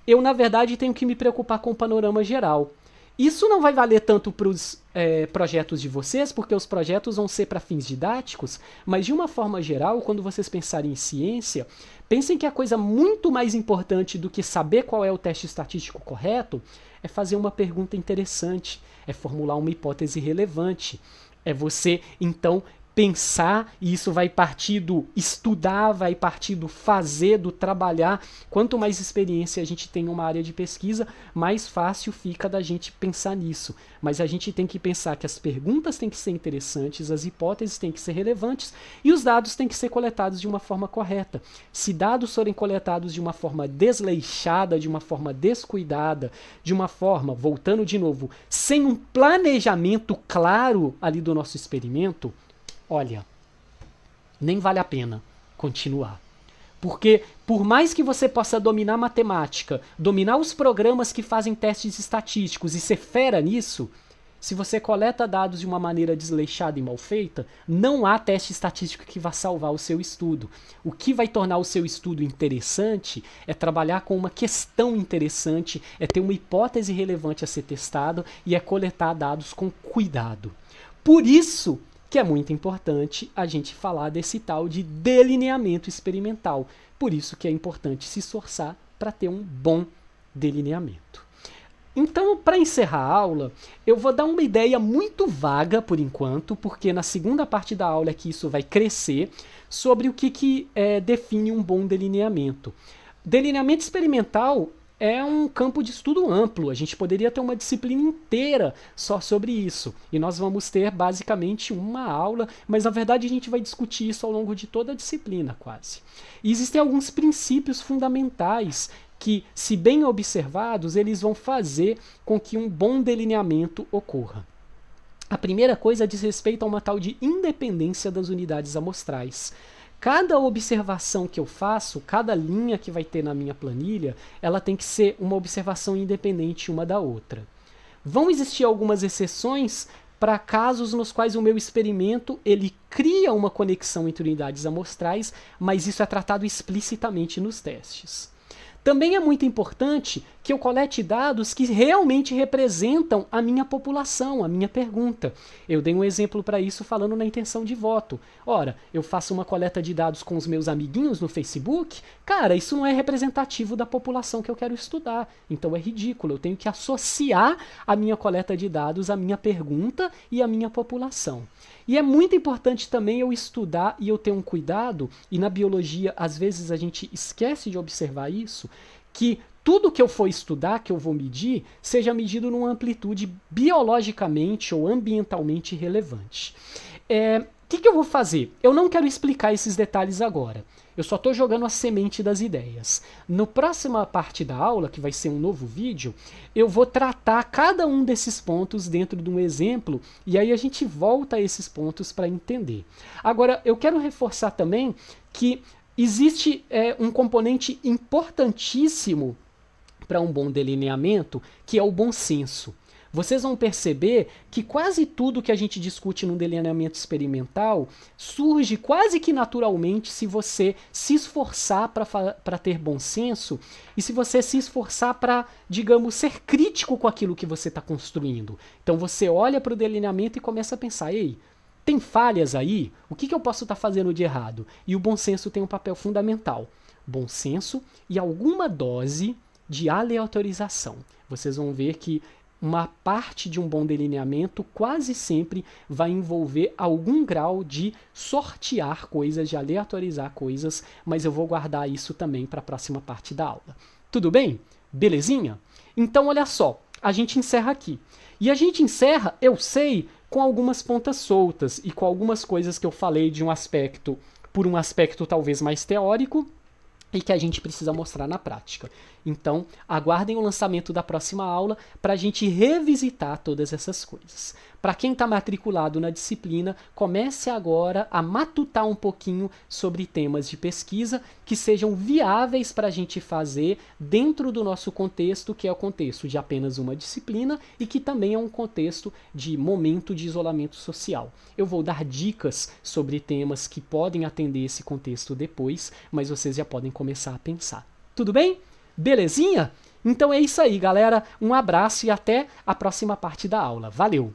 eu na verdade tenho que me preocupar com o panorama geral. Isso não vai valer tanto para os é, projetos de vocês, porque os projetos vão ser para fins didáticos, mas de uma forma geral, quando vocês pensarem em ciência, pensem que a coisa muito mais importante do que saber qual é o teste estatístico correto é fazer uma pergunta interessante, é formular uma hipótese relevante. É você, então, pensar, e isso vai partir do estudar, vai partir do fazer, do trabalhar. Quanto mais experiência a gente tem numa área de pesquisa, mais fácil fica da gente pensar nisso. Mas a gente tem que pensar que as perguntas têm que ser interessantes, as hipóteses têm que ser relevantes e os dados têm que ser coletados de uma forma correta. Se dados forem coletados de uma forma desleixada, de uma forma descuidada, de uma forma, voltando de novo, sem um planejamento claro ali do nosso experimento, olha, nem vale a pena continuar. Porque, por mais que você possa dominar matemática, dominar os programas que fazem testes estatísticos e ser fera nisso, se você coleta dados de uma maneira desleixada e mal feita, não há teste estatístico que vá salvar o seu estudo. O que vai tornar o seu estudo interessante é trabalhar com uma questão interessante, é ter uma hipótese relevante a ser testada e é coletar dados com cuidado. Por isso que é muito importante a gente falar desse tal de delineamento experimental. Por isso que é importante se esforçar para ter um bom delineamento. Então, para encerrar a aula, eu vou dar uma ideia muito vaga por enquanto, porque na segunda parte da aula é que isso vai crescer, sobre o que, que é, define um bom delineamento. Delineamento experimental é um campo de estudo amplo. A gente poderia ter uma disciplina inteira só sobre isso. E nós vamos ter basicamente uma aula, mas na verdade a gente vai discutir isso ao longo de toda a disciplina, quase. E existem alguns princípios fundamentais que, se bem observados, eles vão fazer com que um bom delineamento ocorra. A primeira coisa diz respeito a uma tal de independência das unidades amostrais. Cada observação que eu faço, cada linha que vai ter na minha planilha, ela tem que ser uma observação independente uma da outra. Vão existir algumas exceções para casos nos quais o meu experimento ele cria uma conexão entre unidades amostrais, mas isso é tratado explicitamente nos testes. Também é muito importante que eu colete dados que realmente representam a minha população, a minha pergunta. Eu dei um exemplo para isso falando na intenção de voto. Ora, eu faço uma coleta de dados com os meus amiguinhos no Facebook, cara, isso não é representativo da população que eu quero estudar. Então é ridículo. Eu tenho que associar a minha coleta de dados à minha pergunta e à minha população. E é muito importante também eu estudar e eu ter um cuidado, e na biologia às vezes a gente esquece de observar isso, que tudo que eu for estudar, que eu vou medir, seja medido numa amplitude biologicamente ou ambientalmente relevante. É, o que, que eu vou fazer? Eu não quero explicar esses detalhes agora. Eu só estou jogando a semente das ideias. No próxima parte da aula, que vai ser um novo vídeo, eu vou tratar cada um desses pontos dentro de um exemplo e aí a gente volta a esses pontos para entender. Agora, eu quero reforçar também que existe é, um componente importantíssimo para um bom delineamento, que é o bom senso. Vocês vão perceber que quase tudo que a gente discute no delineamento experimental surge quase que naturalmente se você se esforçar para ter bom senso e se você se esforçar para, digamos, ser crítico com aquilo que você está construindo. Então você olha para o delineamento e começa a pensar: ei, tem falhas aí? O que, que eu posso estar tá fazendo de errado? E o bom senso tem um papel fundamental. Bom senso e alguma dose de aleatorização. Vocês vão ver que uma parte de um bom delineamento quase sempre vai envolver algum grau de sortear coisas, de aleatorizar coisas, mas eu vou guardar isso também para a próxima parte da aula. Tudo bem? Belezinha? Então, olha só, a gente encerra aqui. E a gente encerra, eu sei, com algumas pontas soltas e com algumas coisas que eu falei de um aspecto, por um aspecto talvez mais teórico, e que a gente precisa mostrar na prática. Então, aguardem o lançamento da próxima aula para a gente revisitar todas essas coisas. Para quem está matriculado na disciplina, comece agora a matutar um pouquinho sobre temas de pesquisa que sejam viáveis para a gente fazer dentro do nosso contexto, que é o contexto de apenas uma disciplina e que também é um contexto de momento de isolamento social. Eu vou dar dicas sobre temas que podem atender esse contexto depois, mas vocês já podem começar a pensar. Tudo bem? Belezinha? Então é isso aí, galera. Um abraço e até a próxima parte da aula. Valeu!